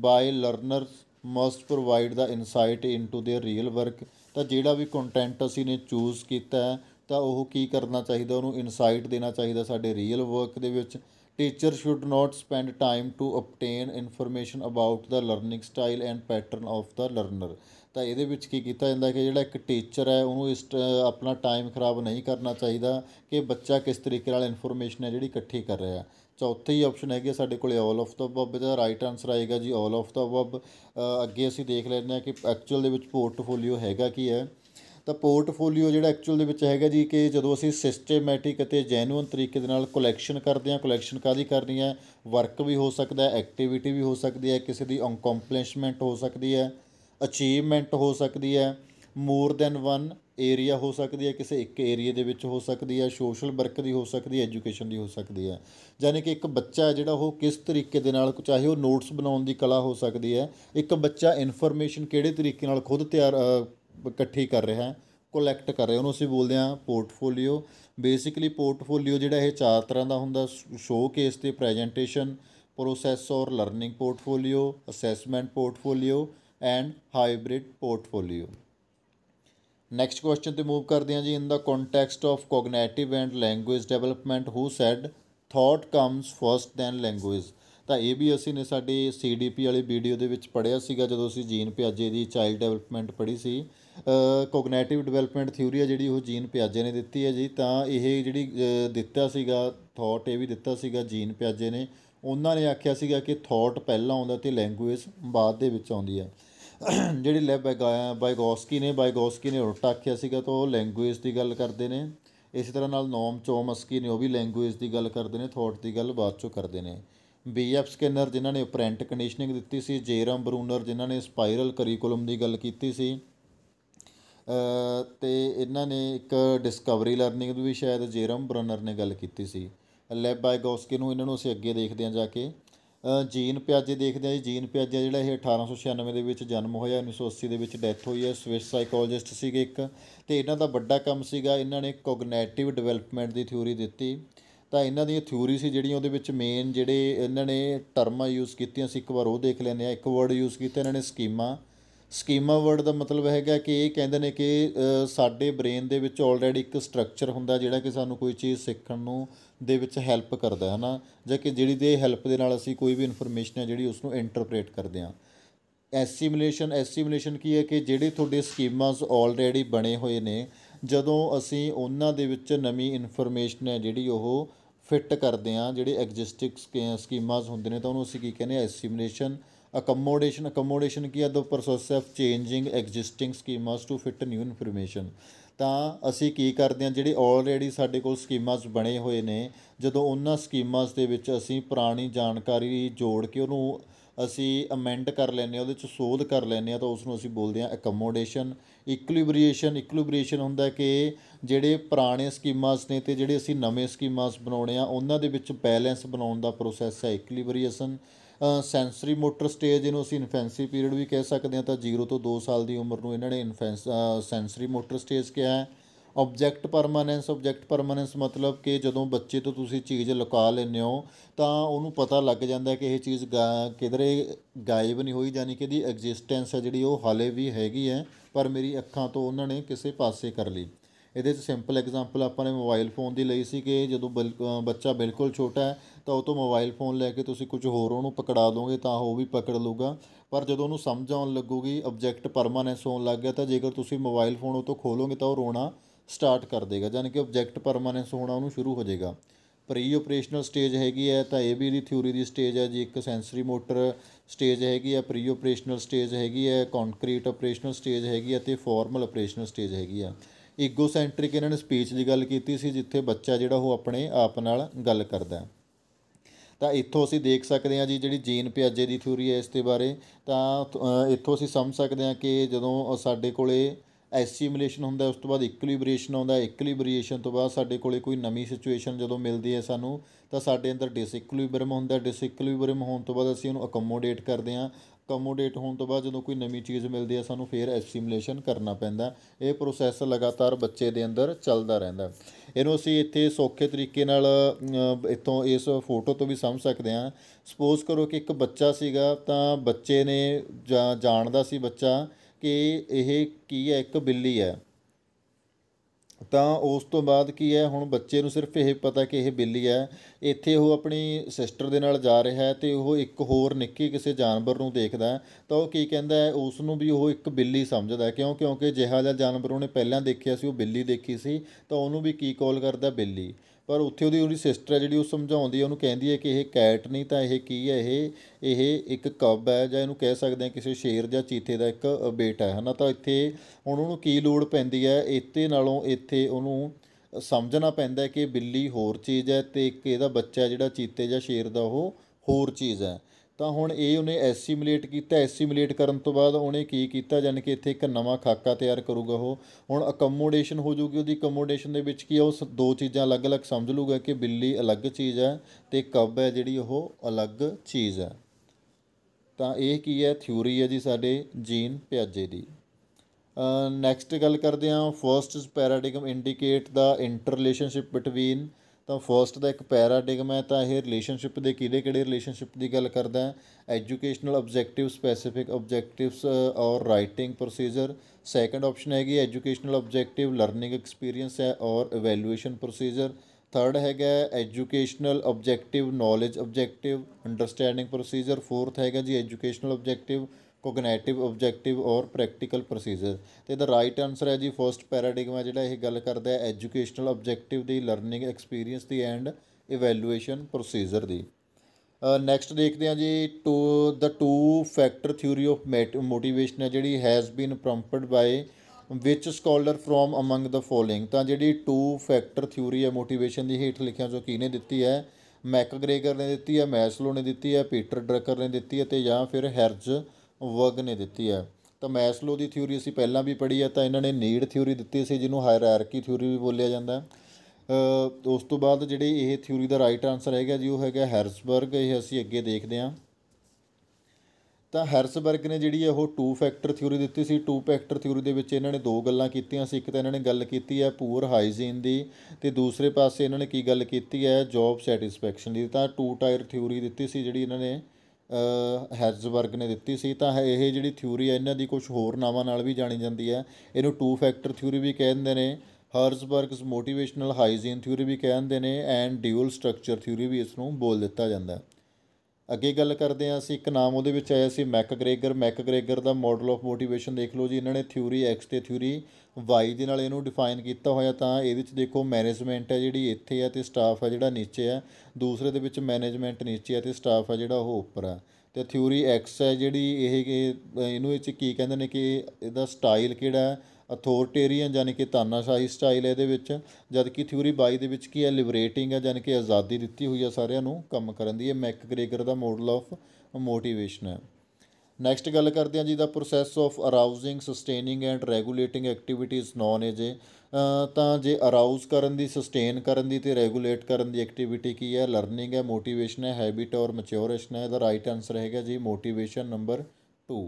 by learners must provide the insight into their real work ਤਾਂ ਜਿਹੜਾ ਵੀ ਕੰਟੈਂਟ ਅਸੀਂ ਨੇ ਚੂਜ਼ ਕੀਤਾ ਤਾਂ ਉਹ ਕੀ ਕਰਨਾ ਚਾਹੀਦਾ ਉਹਨੂੰ ਇਨਸਾਈਟ ਦੇਣਾ ਚਾਹੀਦਾ ਸਾਡੇ ਰੀਅਲ ਵਰਕ ਦੇ ਵਿੱਚ teacher should not spend time to obtain information about the learning style and pattern of the learner ਤਾਂ ਇਹਦੇ ਵਿੱਚ ਕੀ ਕੀਤਾ ਜਾਂਦਾ ਕਿ ਜਿਹੜਾ ਇੱਕ ਟੀਚਰ ਹੈ ਉਹਨੂੰ ਇਸ ਆਪਣਾ ਟਾਈਮ ਖਰਾਬ ਨਹੀਂ ਕਰਨਾ ਚਾਹੀਦਾ ਕਿ ਬੱਚਾ ਕਿਸ ਤਰੀਕੇ ਨਾਲ ਇਨਫੋਰਮੇਸ਼ਨ ਹੈ ਜਿਹੜੀ ਇਕੱਠੀ ਕਰ ਰਿਹਾ ਚੌਥੀ ਹੀ ਆਪਸ਼ਨ ਹੈਗੀ ਸਾਡੇ ਕੋਲੇ all of the above the right answer ਆਏਗਾ ਜੀ ਆਲ ਆਫ ਦਾ ਬੱਬ ਅੱਗੇ ਅਸੀਂ ਦੇਖ ਲੈਂਦੇ ਹਾਂ ਕਿ ਐਕਚੁਅਲ ਦੇ ਵਿੱਚ ਪੋਰਟਫੋਲੀਓ ਹੈਗਾ ਕੀ ਹੈ ਤਾਂ ਪੋਰਟਫੋਲੀਓ ਜਿਹੜਾ ਐਕਚੁਅਲ ਦੇ ਵਿੱਚ ਹੈਗਾ ਜੀ ਕਿ ਜਦੋਂ ਅਸੀਂ ਸਿਸਟਮੈਟਿਕ ਅਤੇ ਜੈਨੂਇਨ ਤਰੀਕੇ ਦੇ ਨਾਲ ਕਲੈਕਸ਼ਨ ਕਰਦੇ ਹਾਂ ਕਲੈਕਸ਼ਨ ਕਾਦੀ ਕਰਨੀ ਹੈ ਵਰਕ ਵੀ ਹੋ ਸਕਦਾ ਹੈ ਐਕਟੀਵਿਟੀ ਵੀ ਹੋ ਸਕਦੀ ਹੈ ਕਿਸੇ ਦੀ ਅਕੰਪਲਿਸ਼ਮੈਂਟ ਹੋ ਸਕਦੀ ਹੈ ਅਚੀਵਮੈਂਟ ਹੋ ਸਕਦੀ ਹੈ ਮੋਰ ਦੈਨ ਵਨ ਏਰੀਆ ਹੋ ਸਕਦੀ ਹੈ ਕਿਸੇ ਇੱਕ ਏਰੀਆ ਦੇ ਵਿੱਚ ਹੋ ਸਕਦੀ ਹੈ ਸੋਸ਼ਲ ਵਰਕ ਦੀ ਹੋ ਸਕਦੀ ਹੈ ਐਜੂਕੇਸ਼ਨ ਦੀ ਹੋ ਸਕਦੀ ਹੈ ਯਾਨੀ ਕਿ ਇੱਕ ਬੱਚਾ ਜਿਹੜਾ ਉਹ ਕਿਸ ਤਰੀਕੇ ਦੇ ਨਾਲ ਚਾਹੇ ਉਹ ਨੋਟਸ ਬਣਾਉਣ ਦੀ ਕਲਾ ਹੋ ਸਕਦੀ ਹੈ ਇੱਕ ਬੱਚਾ ਇਨਫੋਰਮੇਸ਼ਨ ਕਿਹੜੇ ਤਰੀਕੇ ਨਾਲ ਖੁਦ ਤਿਆਰ ਇਕੱਠੀ ਕਰ ਰਿਹਾ ਹੈ ਕਲੈਕਟ ਕਰ ਰਿਹਾ ਉਹਨੂੰ ਅਸੀਂ ਬੋਲਦੇ ਹਾਂ ਪੋਰਟਫੋਲੀਓ ਬੇਸਿਕਲੀ ਪੋਰਟਫੋਲੀਓ ਜਿਹੜਾ ਇਹ ਚਾਰ ਤਰ੍ਹਾਂ ਦਾ ਹੁੰਦਾ ਸ਼ੋਕੇਸ ਤੇ presentation process or learning portfolio assessment portfolio and hybrid portfolio next question ਤੇ ਮੂਵ ਕਰਦੇ ਹਾਂ ਜੀ in the context of cognitive and language development who said thought comes first than language ਤਾਂ ਇਹ ਵੀ ਅਸੀਂ ਨੇ ਸਾਡੇ ਸੀਡੀਪੀ ਵਾਲੀ ਵੀਡੀਓ ਦੇ ਵਿੱਚ ਪੜਿਆ ਸੀਗਾ ਜਦੋਂ ਅਸੀਂ ਜੀਨ ਪਿਆਜੇ ਦੀ ਚਾਈਲਡ ਡਿਵੈਲਪਮੈਂਟ ਪੜ੍ਹੀ ਸੀ ਕੋਗਨੇਟਿਵ ਡਿਵੈਲਪਮੈਂਟ ਥਿਊਰੀ ਆ ਜਿਹੜੀ ਉਹ ਜੀਨ ਪਿਆਜੇ ਨੇ ਦਿੱਤੀ ਹੈ ਜੀ ਤਾਂ ਇਹ ਜਿਹੜੀ ਦਿੱਤਾ ਸੀਗਾ ਥਾਟ ਇਹ ਵੀ ਦਿੱਤਾ ਸੀਗਾ ਜੀਨ ਪਿਆਜੇ ਨੇ ਉਹਨਾਂ ਨੇ ਆਖਿਆ ਸੀਗਾ ਕਿ ਥਾਟ ਪਹਿਲਾਂ ਆਉਂਦਾ ਤੇ ਲੈਂਗੁਏਜ ਬਾਅਦ ਦੇ ਵਿੱਚ ਆਉਂਦੀ ਹੈ ਜਿਹੜੀ ਲੈ ਬਾਇਗੋਸਕੀ ਨੇ ਬਾਇਗੋਸਕੀ ਨੇ ਉਲਟਾ ਆਖਿਆ ਸੀਗਾ ਤਾਂ ਉਹ ਲੈਂਗੁਏਜ ਦੀ ਗੱਲ ਕਰਦੇ ਨੇ ਇਸੇ ਤਰ੍ਹਾਂ ਨਾਲ ਨੋਮ ਚੋਮਸਕੀ ਨੇ ਉਹ ਵੀ ਲੈਂਗੁਏਜ ਦੀ ਗੱਲ ਕਰਦੇ ਨੇ ਥਾਟ ਦੀ ਗੱਲ ਬਾਅਦ ਚੋਂ ਕਰਦੇ ਨੇ ਬੀਐਫ ਸਕਿਨਰ ਜਿਨ੍ਹਾਂ ਨੇ ਪ੍ਰਿੰਟ ਕੰਡੀਸ਼ਨਿੰਗ ਦਿੱਤੀ ਸੀ ਜੇਰਮ ਬਰੂਨਰ ਜਿਨ੍ਹਾਂ ਨੇ ਸਪਾਈਰਲ ਕਰਿਕੂਲਮ ਦੀ ਗੱਲ ਕੀਤੀ ਸੀ ਤੇ ਇਹਨਾਂ ਨੇ ਇੱਕ ਡਿਸਕਵਰੀ ਲਰਨਿੰਗ ਦੀ ਵੀ ਸ਼ਾਇਦ ਜੇਰਮ ਬਰਨਰ ਨੇ ਗੱਲ ਕੀਤੀ ਸੀ ਲੈਬਾਇਗੋਸਕੀ ਨੂੰ ਇਹਨਾਂ ਨੂੰ ਅਸੀਂ ਅੱਗੇ ਦੇਖਦੇ ਹਾਂ ਜਾ ਕੇ ਜੀਨ ਪਿਆਜੇ ਦੇਖਦੇ ਹਾਂ ਜੀ ਜੀਨ ਪਿਆਜੇ ਜਿਹੜਾ ਇਹ 1896 ਦੇ ਵਿੱਚ ਜਨਮ ਹੋਇਆ 1980 ਦੇ ਵਿੱਚ ਡੈਥ ਹੋਈ ਹੈ ਸਵਿਸ ਸਾਈਕੋਲੋਜਿਸਟ ਸੀਗੇ ਇੱਕ ਤੇ ਇਹਨਾਂ ਦਾ ਵੱਡਾ ਕੰਮ ਸੀਗਾ ਇਹਨਾਂ ਨੇ ਕੋਗਨੇਟਿਵ ਡਿਵੈਲਪਮੈਂਟ ਦੀ ਥਿਊਰੀ ਦਿੱਤੀ ਤਾਂ ਇਹਨਾਂ ਦੀ ਥਿਊਰੀ ਸੀ ਜਿਹੜੀ ਉਹਦੇ ਵਿੱਚ ਮੇਨ ਜਿਹੜੇ ਇਹਨਾਂ ਨੇ ਟਰਮਾਂ ਯੂਜ਼ ਕੀਤੀਆਂ ਸੀ ਇੱਕ ਵਾਰ ਉਹ ਦੇਖ ਲੈਂਦੇ ਆ ਇੱਕ ਵਰਡ ਯੂਜ਼ ਕੀਤਾ ਇਹਨਾਂ ਨੇ ਸਕੀਮਾ ਸਕੀਮਾ ਵਰਡ ਦਾ ਮਤਲਬ ਹੈਗਾ ਕਿ ਇਹ ਕਹਿੰਦੇ ਨੇ ਕਿ ਸਾਡੇ ਬ੍ਰੇਨ ਦੇ ਵਿੱਚ ਆਲਰੇਡੀ ਇੱਕ ਸਟਰਕਚਰ ਹੁੰਦਾ ਜਿਹੜਾ ਕਿ ਸਾਨੂੰ ਕੋਈ ਚੀਜ਼ ਸਿੱਖਣ ਨੂੰ ਦੇ ਵਿੱਚ ਹੈਲਪ ਕਰਦਾ ਹੈ ਨਾ ਜਾਂ ਕਿ ਜਿਹੜੀ ਦੇ ਹੈਲਪ ਦੇ ਨਾਲ ਅਸੀਂ ਕੋਈ ਵੀ ਇਨਫੋਰਮੇਸ਼ਨ ਹੈ ਜਿਹੜੀ ਉਸ ਨੂੰ ਇੰਟਰਪ੍ਰੀਟ ਕਰਦੇ ਆ ਐਸਿਮੂਲੇਸ਼ਨ ਐਸਿਮੂਲੇਸ਼ਨ ਕੀ ਹੈ ਕਿ ਜਿਹੜੇ ਤੁਹਾਡੇ ਸਕੀਮਾਸ ਆਲਰੇਡੀ ਬਣੇ ਹੋਏ ਨੇ ਜਦੋਂ ਅਸੀਂ ਉਹਨਾਂ ਦੇ ਵਿੱਚ ਨਵੀਂ ਇਨਫੋਰਮੇਸ਼ਨ ਹੈ ਜਿਹੜੀ ਉਹ ਫਿੱਟ ਕਰਦੇ ਆ ਜਿਹੜੇ ਐਗਜ਼ਿਸਟਿੰਗ ਸਕੀਮਾਸ ਹੁੰਦੇ ਨੇ ਤਾਂ ਉਹਨੂੰ ਅਸੀਂ ਕੀ ਕਹਿੰਦੇ ਆ ਅਕਮੋਡੇਸ਼ਨ ਅਕਮੋਡੇਸ਼ਨ ਕੀ ਹੈ the process of changing existing schemas to fit new information ਤਾਂ ਅਸੀਂ ਕੀ ਕਰਦੇ ਹਾਂ ਜਿਹੜੇ ਆਲਰੇਡੀ ਸਾਡੇ ਕੋਲ ਸਕੀਮਾਸ ਬਣੇ ਹੋਏ ਨੇ ਜਦੋਂ ਉਹਨਾਂ ਸਕੀਮਾਸ ਦੇ ਵਿੱਚ ਅਸੀਂ ਪੁਰਾਣੀ ਜਾਣਕਾਰੀ ਜੋੜ ਕੇ ਉਹਨੂੰ ਅਸੀਂ ਅਮੈਂਡ ਕਰ ਲੈਨੇ ਆ ਉਹਦੇ ਚ ਸੋਧ ਕਰ ਲੈਨੇ ਆ ਤਾਂ ਉਸ ਨੂੰ ਅਸੀਂ ਬੋਲਦੇ ਆ ਅਕਮੋਡੇਸ਼ਨ ਇਕੁਇਬ੍ਰੀਏਸ਼ਨ ਇਕੁਇਬ੍ਰੀਏਸ਼ਨ ਹੁੰਦਾ ਕਿ ਜਿਹੜੇ ਪੁਰਾਣੇ ਸਕੀਮਾਸ ਨੇ ਤੇ ਜਿਹੜੇ ਅਸੀਂ ਨਵੇਂ ਸਕੀਮਾਸ ਬਣਾਉਣੇ ਆ ਉਹਨਾਂ ਦੇ ਵਿੱਚ ਬੈਲੈਂਸ ਬਣਾਉਣ ਦਾ ਪ੍ਰੋਸੈਸ ਹੈ ਇਕੁਇਬ੍ਰੀਏਸ਼ਨ ਸੈਂਸਰੀ ਮੋਟਰ ਸਟੇਜ ਇਹਨੂੰ ਅਸੀਂ ਇਨਫੈਂਸੀ ਪੀਰੀਅਡ ਵੀ ਕਹਿ ਸਕਦੇ ਹਾਂ ਤਾਂ 0 ਤੋਂ 2 ਸਾਲ ਦੀ ਉਮਰ ਨੂੰ ਇਹਨਾਂ ਨੇ ਇਨਫੈਂਸ ਸੈਂਸਰੀ ਮੋਟਰ ਸਟੇਜ ਕਿਹਾ ਹੈ ਆਬਜੈਕਟ ਪਰਮਾਨੈਂਸ ਆਬਜੈਕਟ ਪਰਮਾਨੈਂਸ ਮਤਲਬ ਕਿ ਜਦੋਂ ਬੱਚੇ ਤੋਂ ਤੁਸੀਂ ਚੀਜ਼ ਲੁਕਾ ਲੈਂਦੇ ਹੋ ਤਾਂ ਉਹਨੂੰ ਪਤਾ ਲੱਗ ਜਾਂਦਾ ਕਿ ਇਹ ਚੀਜ਼ ਕਿਧਰੇ ਗਾਇਬ ਨਹੀਂ ਹੋਈ ਯਾਨੀ ਕਿ ਦੀ ਐਗਜ਼ਿਸਟੈਂਸ ਹੈ ਜਿਹੜੀ ਉਹ ਹਾਲੇ ਵੀ ਹੈਗੀ ਹੈ ਪਰ ਮੇਰੀ ਅੱਖਾਂ ਤੋਂ ਉਹਨਾਂ ਨੇ ਕਿਸੇ ਪਾਸੇ ਕਰ ਲਈ ਇਹਦੇ 'ਚ ਸਿੰਪਲ ਐਗਜ਼ਾਮਪਲ ਆਪਾਂ ਨੇ ਮੋਬਾਈਲ ਫੋਨ ਦੀ ਲਈ ਸੀ ਕਿ ਜਦੋਂ ਬੱਚਾ ਬਿਲਕੁਲ ਛੋਟਾ ਹੈ ਤਾਂ ਉਹ ਤੋਂ ਮੋਬਾਈਲ ਫੋਨ ਲੈ ਕੇ ਤੁਸੀਂ ਕੁਝ ਹੋਰ ਉਹਨੂੰ ਪਕੜਾ ਦੋਗੇ ਤਾਂ ਉਹ ਵੀ ਪਕੜ ਲੂਗਾ ਪਰ ਜਦੋਂ ਉਹਨੂੰ ਸਮਝ ਆਉਣ ਲੱਗੂਗੀ ਆਬਜੈਕਟ ਪਰਮਾਨੈਂਸ ਹੋਣ ਲੱਗ ਗਿਆ ਤਾਂ ਜੇਕਰ ਤੁਸੀਂ ਮੋਬਾਈਲ ਫੋਨ ਉਹ ਤੋਂ ਖੋਲੋਗੇ ਤਾਂ ਉਹ ਰੋਣਾ ਸਟਾਰਟ ਕਰ ਦੇਗਾ ਯਾਨੀ ਕਿ ਆਬਜੈਕਟ ਪਰਮਾਨੈਂਸ ਹੋਣਾ ਉਹਨੂੰ ਸ਼ੁਰੂ ਹੋ ਜਾਏਗਾ ਪ੍ਰੀ ਆਪਰੇਸ਼ਨਲ ਸਟੇਜ ਹੈਗੀ ਹੈ ਤਾਂ ਇਹ ਵੀ ਦੀ ਥਿਊਰੀ ਦੀ ਸਟੇਜ ਹੈ ਜੀ ਇੱਕ ਸੈਂਸਰੀ ਮੋਟਰ ਸਟੇਜ ਹੈਗੀ ਹੈ ਪ੍ਰੀ ਆਪਰੇਸ਼ਨਲ ਸਟੇਜ ਹੈਗੀ ਹੈ ਕੰਕਰੀਟ ਆਪਰੇਸ਼ਨਲ ਸਟੇਜ ਹੈਗੀ ਹੈ ਤੇ ਫਾਰਮਲ ਆਪਰੇਸ਼ਨਲ ਸਟੇਜ ਹੈਗੀ ਹੈ ਈਗੋਸੈਂਟ੍ਰਿਕ ਇਹਨਾਂ ਨੇ ਸਪੀਚ ਦੀ ਗੱਲ ਕੀਤੀ ਸੀ ਜਿੱਥੇ ਬੱਚਾ ਜਿਹੜਾ ਉਹ ਆਪਣੇ ਆਪ ਨਾਲ ਗੱਲ ਕਰਦਾ ਤਾਂ ਇੱਥੋਂ ਅਸੀਂ ਦੇਖ ਸਕਦੇ ਹਾਂ ਜੀ ਜਿਹੜੀ ਜੀਨ ਪਿਆਜੇ ਦੀ ਥਿਊਰੀ ਹੈ ਇਸ ਦੇ ਬਾਰੇ ਤਾਂ ਇੱਥੋਂ ਅਸੀਂ ਸਮਝ ਸਕਦੇ ਹਾਂ ਕਿ ਜਦੋਂ ਸਾਡੇ ਕੋਲੇ ਐਸਿਮੂਲੇਸ਼ਨ ਹੁੰਦਾ ਉਸ ਤੋਂ ਬਾਅਦ ਇਕੁਇਲਿਬ੍ਰੇਸ਼ਨ ਆਉਂਦਾ ਇਕੁਇਲਿਬ੍ਰੇਸ਼ਨ ਤੋਂ ਬਾਅਦ ਸਾਡੇ ਕੋਲੇ ਕੋਈ ਨਵੀਂ ਸਿਚੁਏਸ਼ਨ ਜਦੋਂ ਮਿਲਦੀ ਹੈ ਸਾਨੂੰ ਤਾਂ ਸਾਡੇ ਅੰਦਰ ਡਿਸਇਕਲੀਬ੍ਰਮ ਹੁੰਦਾ ਡਿਸਇਕਲੀਬ੍ਰਮ ਹੋਣ ਤੋਂ ਬਾਅਦ ਅਸੀਂ ਉਹਨੂੰ ਅਕਮੋਡੇਟ ਕਰਦੇ ਹਾਂ ਕਮੋਡੇਟ ਹੋਣ ਤੋਂ ਬਾਅਦ ਜਦੋਂ ਕੋਈ ਨਵੀਂ ਚੀਜ਼ ਮਿਲਦੀ ਹੈ ਸਾਨੂੰ ਫੇਰ ਐਸਟੀਮੂਲੇਸ਼ਨ ਕਰਨਾ ਪੈਂਦਾ ਇਹ ਪ੍ਰੋਸੈਸ ਲਗਾਤਾਰ ਬੱਚੇ ਦੇ ਅੰਦਰ ਚੱਲਦਾ ਰਹਿੰਦਾ ਇਹਨੂੰ ਅਸੀਂ ਇੱਥੇ ਸੌਖੇ ਤਰੀਕੇ ਨਾਲ ਇੱਥੋਂ ਇਸ ਫੋਟੋ ਤੋਂ ਵੀ ਸਮਝ ਸਕਦੇ ਹਾਂ ਸਪੋਜ਼ ਕਰੋ ਕਿ ਇੱਕ ਬੱਚਾ ਸੀਗਾ ਤਾਂ ਬੱਚੇ ਨੇ ਜਾਣਦਾ ਸੀ ਬੱਚਾ ਕਿ ਇਹ ਕੀ ਹੈ ਇੱਕ ਬਿੱਲੀ ਹੈ ਤਾਂ ਉਸ ਤੋਂ ਬਾਅਦ ਕੀ ਹੈ ਹੁਣ ਬੱਚੇ ਨੂੰ ਸਿਰਫ ਇਹ ਪਤਾ ਕਿ ਇਹ ਬਿੱਲੀ ਹੈ ਇੱਥੇ ਉਹ ਆਪਣੀ ਸਿਸਟਰ ਦੇ ਨਾਲ ਜਾ ਰਿਹਾ ਹੈ ਤੇ ਉਹ ਇੱਕ ਹੋਰ ਨਿੱਕੀ ਕਿਸੇ ਜਾਨਵਰ ਨੂੰ ਦੇਖਦਾ ਤਾਂ ਉਹ ਕੀ ਕਹਿੰਦਾ ਹੈ ਉਸ ਨੂੰ ਵੀ ਉਹ ਇੱਕ ਬਿੱਲੀ ਸਮਝਦਾ ਕਿਉਂ ਕਿਉਂਕਿ ਜਿਹੜਾ ਜਾਨਵਰ ਉਹਨੇ ਪਹਿਲਾਂ ਦੇਖਿਆ ਸੀ ਉਹ ਬਿੱਲੀ ਦੇਖੀ ਸੀ ਤਾਂ ਉਹਨੂੰ ਵੀ ਕੀ ਕਾਲ ਕਰਦਾ ਬਿੱਲੀ ਪਰ ਉੱਥੇ ਉਹਦੀ ਉਹਦੀ ਸਿਸਟਰ ਹੈ ਜਿਹੜੀ ਉਹ ਸਮਝਾਉਂਦੀ ਹੈ ਉਹਨੂੰ ਕਹਿੰਦੀ ਹੈ ਕਿ ਇਹ ਕੈਟ ਨਹੀਂ ਤਾਂ ਇਹ ਕੀ ਹੈ ਇਹ ਇਹ ਇੱਕ ਕਬ ਹੈ ਜਾਂ ਇਹਨੂੰ ਕਹਿ ਸਕਦੇ ਹਾਂ ਕਿਸੇ ਸ਼ੇਰ ਜਾਂ ਚੀਤੇ ਦਾ ਇੱਕ ਬੇਟਾ ਹੈ ਹਨਾ ਤਾਂ ਇੱਥੇ ਹੁਣ ਉਹਨੂੰ ਕੀ ਲੋੜ ਪੈਂਦੀ ਹੈ ਇੱਥੇ ਨਾਲੋਂ ਇੱਥੇ ਉਹਨੂੰ ਸਮਝਣਾ ਪੈਂਦਾ ਕਿ ਬਿੱਲੀ ਹੋਰ ਚੀਜ਼ ਹੈ ਤੇ ਇੱਕ ਇਹਦਾ ਬੱਚਾ ਜਿਹੜਾ ਚੀਤੇ ਜਾਂ ਸ਼ੇਰ ਦਾ ਉਹ ਹੋਰ ਚੀਜ਼ ਹੈ ਤਾਂ ਹੁਣ ਇਹ ਉਹਨੇ ਐਸੀਮੂਲੇਟ ਕੀਤਾ ਐਸੀਮੂਲੇਟ ਕਰਨ ਤੋਂ ਬਾਅਦ ਉਹਨੇ ਕੀ ਕੀਤਾ ਜਾਨ ਕਿ ਇੱਥੇ ਇੱਕ ਨਵਾਂ ਖਾਕਾ ਤਿਆਰ ਕਰੂਗਾ ਉਹ ਹੁਣ ਅਕਮੋਡੇਸ਼ਨ ਹੋ ਜੂਗੀ ਉਹਦੀ ਅਕਮੋਡੇਸ਼ਨ ਦੇ ਵਿੱਚ ਕੀ ਉਹ ਦੋ ਚੀਜ਼ਾਂ ਅਲੱਗ-ਅਲੱਗ ਸਮਝ ਲੂਗਾ ਕਿ ਬਿੱਲੀ ਅਲੱਗ ਚੀਜ਼ ਹੈ ਤੇ ਕੱਬ ਹੈ ਜਿਹੜੀ ਉਹ ਅਲੱਗ ਚੀਜ਼ ਹੈ ਤਾਂ ਇਹ ਕੀ ਹੈ ਥਿਊਰੀ ਹੈ ਜੀ ਸਾਡੇ ਜੀਨ ਪਿਆਜੇ ਦੀ ਨੈਕਸਟ ਗੱਲ ਕਰਦੇ ਹਾਂ first paradigm indicate the interrelationship between ਤਾਂ ਫਰਸਟ ਦਾ ਇੱਕ ਪੈਰਾਡਿਗਮ ਹੈ ਤਾਂ ਇਹ ਰਿਲੇਸ਼ਨਸ਼ਿਪ ਦੇ ਕਿਹੜੇ ਕਿਹੜੇ ਰਿਲੇਸ਼ਨਸ਼ਿਪ ਦੀ ਗੱਲ ਕਰਦਾ ਹੈ educational objective specific objectives or writing procedure second option ਹੈਗੀ ਐਜੂਕੇਸ਼ਨਲ ਆਬਜੈਕਟਿਵ ਲਰਨਿੰਗ ਐਕਸਪੀਰੀਅੰਸ ਹੈ ਔਰ ਇਵੈਲੂਏਸ਼ਨ ਪ੍ਰੋਸੀਜਰ ਥਰਡ ਹੈਗਾ educational objective knowledge objective understanding procedure fourth ਹੈਗਾ ਜੀ educational objective cognitive objective or practical procedure ਤੇ the right answer ਹੈ ਜੀ first ਹੈ ਜਿਹੜਾ ਇਹ ਗੱਲ ਕਰਦਾ ਹੈ ਐਜੂਕੇਸ਼ਨਲ ਆਬਜੈਕਟਿਵ ਦੀ ਲਰਨਿੰਗ ਐਕਸਪੀਰੀਅੰਸ ਦੀ ਐਂਡ ਇਵੈਲੂਏਸ਼ਨ ਪ੍ਰੋਸੀਜਰ ਦੀ ਨੈਕਸਟ ਦੇਖਦੇ ਹਾਂ ਜੀ to the two factor theory of motivation ਹੈ ਜਿਹੜੀ has been prompted by which scholar from among the following ਤਾਂ ਜਿਹੜੀ ਟੂ ਫੈਕਟਰ ਥਿਊਰੀ ਹੈ ਮੋਟੀਵੇਸ਼ਨ ਦੀ ਹੇਠ ਲਿਖਿਆ ਜੋ ਨੇ ਦਿੱਤੀ ਹੈ ਮੈਕਗ੍ਰੇਗਰ ਨੇ ਦਿੱਤੀ ਹੈ ਮੈਸਲੋ ਨੇ ਦਿੱਤੀ ਹੈ ਪੀਟਰ ਡਰਕਰ ਨੇ ਦਿੱਤੀ ਹੈ ਤੇ ਜਾਂ ਫਿਰ ਹਰਜ ਵਰਗ ਨੇ ਦਿੱਤੀ ਹੈ ਤਾਂ ਮੈਸਲੋ ਦੀ ਥਿਊਰੀ ਅਸੀਂ ਪਹਿਲਾਂ ਵੀ ਪੜ੍ਹੀ ਹੈ ਤਾਂ ਇਹਨਾਂ ਨੇ ਨੀਡ ਥਿਊਰੀ ਦਿੱਤੀ ਸੀ ਜਿਹਨੂੰ ਹਾਇਰਾਰਕੀ ਥਿਊਰੀ ਵੀ ਬੋਲਿਆ ਜਾਂਦਾ ਉਸ ਤੋਂ ਬਾਅਦ ਜਿਹੜੀ ਇਹ ਥਿਊਰੀ ਦਾ ਰਾਈਟ ਆਨਸਰ ਹੈਗਾ ਜੀ ਉਹ ਹੈਗਾ ਹਰਸਬਰਗ ਇਹ ਅਸੀਂ ਅੱਗੇ ਦੇਖਦੇ ਹਾਂ ਤਾਂ ਹਰਸਬਰਗ ਨੇ ਜਿਹੜੀ ਹੈ ਉਹ ਟੂ ਫੈਕਟਰ ਥਿਊਰੀ ਦਿੱਤੀ ਸੀ ਟੂ ਫੈਕਟਰ ਥਿਊਰੀ ਦੇ ਵਿੱਚ ਇਹਨਾਂ ਨੇ ਦੋ ਗੱਲਾਂ ਕੀਤੀਆਂ ਸੀ ਇੱਕ ਤਾਂ ਇਹਨਾਂ ਨੇ ਗੱਲ ਕੀਤੀ ਹੈ ਪੂਰ ਹਾਈਜੀਨ ਦੀ ਤੇ ਦੂਸਰੇ ਪਾਸੇ ਇਹਨਾਂ ਨੇ ਕੀ ਗੱਲ ਕੀਤੀ ਹੈ ਜੌਬ ਸੈਟੀਸਫੈਕਸ਼ਨ ਦੀ ਤਾਂ ਟੂ ਟਾਇਰ ਥਿਊਰੀ ਦਿੱਤੀ ਸੀ ਜਿਹੜੀ ਇਹਨਾਂ ਨੇ ਹੈਰਜ਼ਬਰਗ ਨੇ ਦਿੱਤੀ ਸੀ ਤਾਂ ਇਹ ਜਿਹੜੀ ਥਿਊਰੀ ਹੈ ਇਹਨਾਂ ਦੀ ਕੁਝ ਹੋਰ ਨਾਵਾਂ ਨਾਲ ਵੀ ਜਾਣੀ ਜਾਂਦੀ ਹੈ ਇਹਨੂੰ ਟੂ ਫੈਕਟਰ ਥਿਊਰੀ ਵੀ ਕਹਿੰਦੇ ਨੇ ਹਰਜ਼ਬਰਗਸ ਮੋਟੀਵੇਸ਼ਨਲ ਹਾਈਜੀਨ ਥਿਊਰੀ ਵੀ ਕਹਿੰਦੇ ਨੇ ਐਂਡ ਡਿਊਲ ਸਟਰਕਚਰ ਥਿਊਰੀ ਵੀ ਇਸ ਨੂੰ ਬੋਲ ਦਿੱਤਾ ਜਾਂਦਾ ਹੈ ਅੱਗੇ ਗੱਲ ਕਰਦੇ ਹਾਂ ਅਸੀਂ ਇੱਕ ਨਾਮ ਉਹਦੇ ਵਿੱਚ ਆਇਆ ਸੀ ਮੈਕਗ੍ਰੇਗਰ ਮੈਕਗ੍ਰੇਗਰ ਦਾ ਮਾਡਲ ਆਫ ਮੋਟੀਵੇਸ਼ਨ ਦੇਖ ਲਓ ਜੀ ਇਹਨਾਂ ਨੇ ਥਿਊਰੀ ਐਕਸ ਤੇ ਥਿਊਰੀ ਵਾਈ ਦੇ ਨਾਲ ਇਹਨੂੰ ਡਿਫਾਈਨ ਕੀਤਾ ਹੋਇਆ ਤਾਂ ਇਹਦੇ ਵਿੱਚ ਦੇਖੋ ਮੈਨੇਜਮੈਂਟ ਹੈ ਜਿਹੜੀ ਇੱਥੇ ਹੈ ਤੇ ਸਟਾਫ ਹੈ ਜਿਹੜਾ ਨੀਚੇ ਹੈ ਦੂਸਰੇ ਦੇ ਵਿੱਚ ਮੈਨੇਜਮੈਂਟ ਨੀਚੇ ਹੈ ਤੇ ਸਟਾਫ ਹੈ ਜਿਹੜਾ ਉਹ ਉੱਪਰ ਹੈ ਤੇ ਥਿਊਰੀ ਐਕਸ ਹੈ ਜਿਹੜੀ ਇਹ ਇਹਨੂੰ ਇਹ ਚ ਕੀ ਕਹਿੰਦੇ ਨੇ ਕਿ ਇਹਦਾ ਸਟਾਈਲ ਕਿਹੜਾ ਅਥੋਰਟੇਰੀਅਨ ਯਾਨੀ ਕਿ ਤਾਨਾਸ਼ਾਹੀ ਸਟਾਈਲ ਇਹਦੇ ਵਿੱਚ ਜਦ ਕਿ ਥਿਊਰੀ 22 ਦੇ ਵਿੱਚ ਕੀ ਹੈ ਲਿਬਰੇਟਿੰਗ ਹੈ ਯਾਨੀ ਕਿ ਆਜ਼ਾਦੀ ਦਿੱਤੀ ਹੋਈ ਹੈ ਸਾਰਿਆਂ ਨੂੰ ਕੰਮ ਕਰਨ ਦੀ ਇਹ ਮੈਕ ਗ੍ਰੇਗਰ ਦਾ ਮੋਡਲ ਆਫ ਮੋਟੀਵੇਸ਼ਨ ਹੈ ਨੈਕਸਟ ਗੱਲ ਕਰਦੇ ਹਾਂ ਜੀ the process of arousing sustaining and regulating activities known as a ਤਾਂ ਜੇ ਅਰਾਊਜ਼ ਕਰਨ ਦੀ ਸਸਟੇਨ ਕਰਨ ਦੀ ਤੇ ਰੈਗੂਲੇਟ ਕਰਨ ਦੀ ਐਕਟੀਵਿਟੀ ਕੀ ਹੈ ਲਰਨਿੰਗ ਹੈ ਮੋਟੀਵੇਸ਼ਨ ਹੈ ਹੈਬਿਟ ਔਰ ਮੈਚੁਰੇਸ਼ਨ ਹੈ ਦਾ ਰਾਈਟ ਆਨਸਰ ਹੈਗਾ ਜੀ ਮੋਟੀਵੇਸ਼ਨ ਨੰਬਰ 2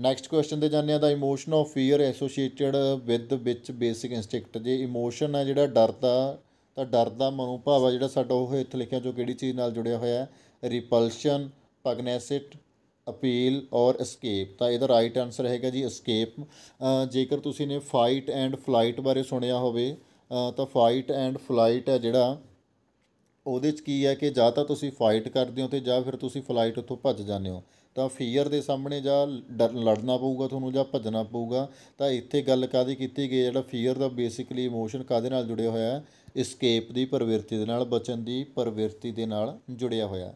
ਨੈਕਸਟ ਕੁਐਸਚਨ ਤੇ ਜਾਂਦੇ ਆ the emotion of fear associated with which basic instinct ਜੇ ਇਮੋਸ਼ਨ ਆ ਜਿਹੜਾ ਡਰ ਦਾ ਤਾਂ ਡਰ ਦਾ ਮਨੋਭਾਵ ਆ ਜਿਹੜਾ ਸਾਡਾ ਉਹ ਇੱਥੇ ਲਿਖਿਆ ਜੋ ਕਿਹੜੀ ਚੀਜ਼ ਨਾਲ ਜੁੜਿਆ ਹੋਇਆ ਹੈ repulsion pugnacity appeal or escape ਤਾਂ ਇਹਦਾ ਰਾਈਟ ਆਨਸਰ ਹੈਗਾ ਜੀ ਐਸਕੇਪ ਜੇਕਰ ਤੁਸੀਂ ਨੇ ਫਾਈਟ ਐਂਡ ਫਲਾਈਟ ਬਾਰੇ ਸੁਣਿਆ ਹੋਵੇ ਤਾਂ ਫਾਈਟ ਐਂਡ ਫਲਾਈਟ ਹੈ ਜਿਹੜਾ ਉਹਦੇ ਚ ਕੀ ਹੈ ਕਿ ਜਾਂ ਤਾਂ ਤੁਸੀਂ ਫਾਈਟ ਕਰਦੇ ਹੋ ਤੇ ਜਾਂ ਫਿਰ ਤੁਸੀਂ ਫਲਾਈਟ ਉੱਥੋਂ ਭੱਜ ਜਾਂਦੇ ਹੋ ਤਾਂ ਫੀਅਰ ਦੇ ਸਾਹਮਣੇ ਜਾਂ ਡਰ ਲੜਨਾ ਪਊਗਾ ਤੁਹਾਨੂੰ ਜਾਂ ਭੱਜਣਾ ਪਊਗਾ ਤਾਂ ਇੱਥੇ ਗੱਲ ਕਾਦੀ ਕੀਤੀ ਗਈ ਜਿਹੜਾ ਫੀਅਰ ਦਾ ਬੇਸਿਕਲੀ ਇਮੋਸ਼ਨ ਕਾਦੇ ਨਾਲ ਜੁੜਿਆ ਹੋਇਆ ਹੈ ਇਸਕੇਪ ਦੀ ਪ੍ਰਵਿਰਤੀ ਦੇ ਨਾਲ ਬਚਨ ਦੀ ਪ੍ਰਵਿਰਤੀ ਦੇ ਨਾਲ ਜੁੜਿਆ ਹੋਇਆ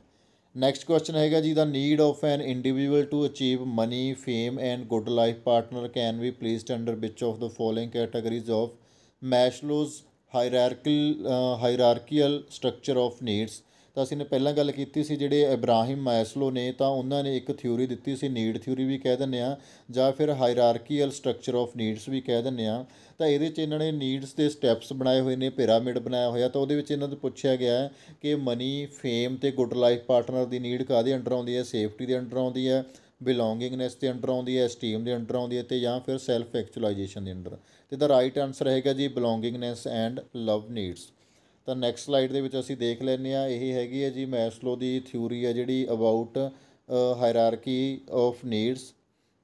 ਨੈਕਸਟ ਕੁਐਸਚਨ ਹੈਗਾ ਜੀ the need of an individual to achieve money fame and good life partner can be placed under which of the following categories of Maslow's hierarchical hierarchical structure of needs ਤਾਂ ਅਸੀਂ ਨੇ ਪਹਿਲਾਂ ਗੱਲ ਕੀਤੀ ਸੀ ਜਿਹੜੇ ਇਬਰਾਹਿਮ ਮੈਸਲੋ ਨੇ ਤਾਂ ਉਹਨਾਂ ਨੇ ਇੱਕ ਥਿਊਰੀ ਦਿੱਤੀ ਸੀ ਨੀਡ ਥਿਊਰੀ ਵੀ ਕਹਿ ਦਿੰਨੇ ਆ ਜਾਂ ਫਿਰ ਹਾਇਰਾਰਕੀਅਲ ਸਟਰਕਚਰ ਆਫ ਨੀਡਸ ਵੀ ਕਹਿ ਦਿੰਨੇ ਆ ਤਾਂ ਇਹਦੇ ਵਿੱਚ ਇਹਨਾਂ ਨੇ ਨੀਡਸ ਦੇ ਸਟੈਪਸ ਬਣਾਏ ਹੋਏ ਨੇ ਪਿਰਾਮਿਡ ਬਣਾਇਆ ਹੋਇਆ ਤਾਂ ਉਹਦੇ ਵਿੱਚ ਇਹਨਾਂ ਤੋਂ ਪੁੱਛਿਆ ਗਿਆ ਕਿ ਮਨੀ ਫੇਮ ਤੇ ਗੁੱਡ ਲਾਈਫ ਪਾਰਟਨਰ ਦੀ ਨੀਡ ਕਾਦੇ ਅੰਡਰ ਆਉਂਦੀ ਹੈ ਸੇਫਟੀ ਦੇ ਅੰਡਰ ਆਉਂਦੀ ਹੈ ਬਿਲੋਂਗਿੰਗਨੈਸ ਦੇ ਅੰਡਰ ਆਉਂਦੀ ਹੈ ਸਟੀਮ ਦੇ ਅੰਡਰ ਆਉਂਦੀ ਹੈ ਤੇ ਜਾਂ ਫਿਰ ਸੈਲਫ ਐਕਚੁਅਲਾਈਜੇਸ਼ਨ ਦੇ ਅੰਡਰ ਤੇ ਦਾ ਰਾਈਟ ਆਨਸਰ ਹੈਗਾ ਜੀ ਬਿਲੋਂਗਿੰਗਨੈਸ ਐਂਡ ਲਵ ਨੀਡਸ ਤਾਂ ਨੈਕਸਟ ਸਲਾਈਡ ਦੇ ਵਿੱਚ ਅਸੀਂ ਦੇਖ ਲੈਨੇ ਆ ਇਹ ਹੈਗੀ ਹੈ ਜੀ ਮੈਸਲੋ ਦੀ ਥਿਊਰੀ ਹੈ ਜਿਹੜੀ ਅਬਾਊਟ ਹਾਇਰਾਰਕੀ ਆਫ ਨੀਡਸ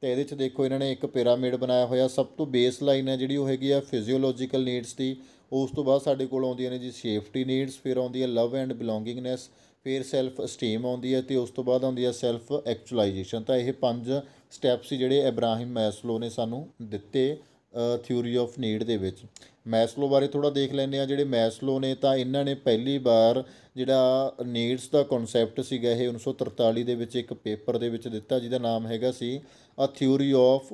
ਤੇ ਇਹਦੇ ਵਿੱਚ ਦੇਖੋ ਇਹਨਾਂ ਨੇ ਇੱਕ ਪਿਰਾਮਿਡ ਬਣਾਇਆ ਹੋਇਆ ਸਭ ਤੋਂ ਬੇਸ ਲਾਈਨ ਹੈ ਜਿਹੜੀ ਉਹ ਹੈਗੀ ਆ ਫਿਜ਼ੀਓਲੋਜੀਕਲ ਨੀਡਸ ਦੀ ਉਸ ਤੋਂ ਬਾਅਦ ਸਾਡੇ ਕੋਲ ਆਉਂਦੀਆਂ ਨੇ ਜੀ ਸੇਫਟੀ ਨੀਡਸ ਫਿਰ ਆਉਂਦੀ ਹੈ ਲਵ ਐਂਡ ਬਿਲੋਂਗਿੰਗਨੈਸ ਫਿਰ ਸੈਲਫ ਸਟੀਮ ਆਉਂਦੀ ਹੈ ਤੇ ਉਸ ਤੋਂ ਬਾਅਦ ਆਉਂਦੀ ਹੈ ਸੈਲਫ ਐਕਚੁਅਲਾਈਜੇਸ਼ਨ ਤਾਂ ਇਹ ਪੰਜ ਸਟੈਪਸ ਜਿਹੜੇ ਇਬਰਾਹਿਮ ਮੈਸਲੋ ਨੇ ਸਾਨੂੰ ਦਿੱਤੇ ਥਿਊਰੀ ਆਫ ਨੀਡ ਦੇ ਵਿੱਚ ਮੈਸਲੋ ਬਾਰੇ ਥੋੜਾ ਦੇਖ ਲੈਂਦੇ ਆ ਜਿਹੜੇ ਮੈਸਲੋ ਨੇ ਤਾਂ ਇਹਨਾਂ ਨੇ ਪਹਿਲੀ ਵਾਰ ਜਿਹੜਾ ਨੀਡਸ ਦਾ ਕਨਸੈਪਟ ਸੀਗਾ ਇਹ 1943 ਦੇ ਵਿੱਚ ਇੱਕ ਪੇਪਰ ਦੇ ਵਿੱਚ ਦਿੱਤਾ ਜਿਹਦਾ ਨਾਮ ਹੈਗਾ ਸੀ a theory of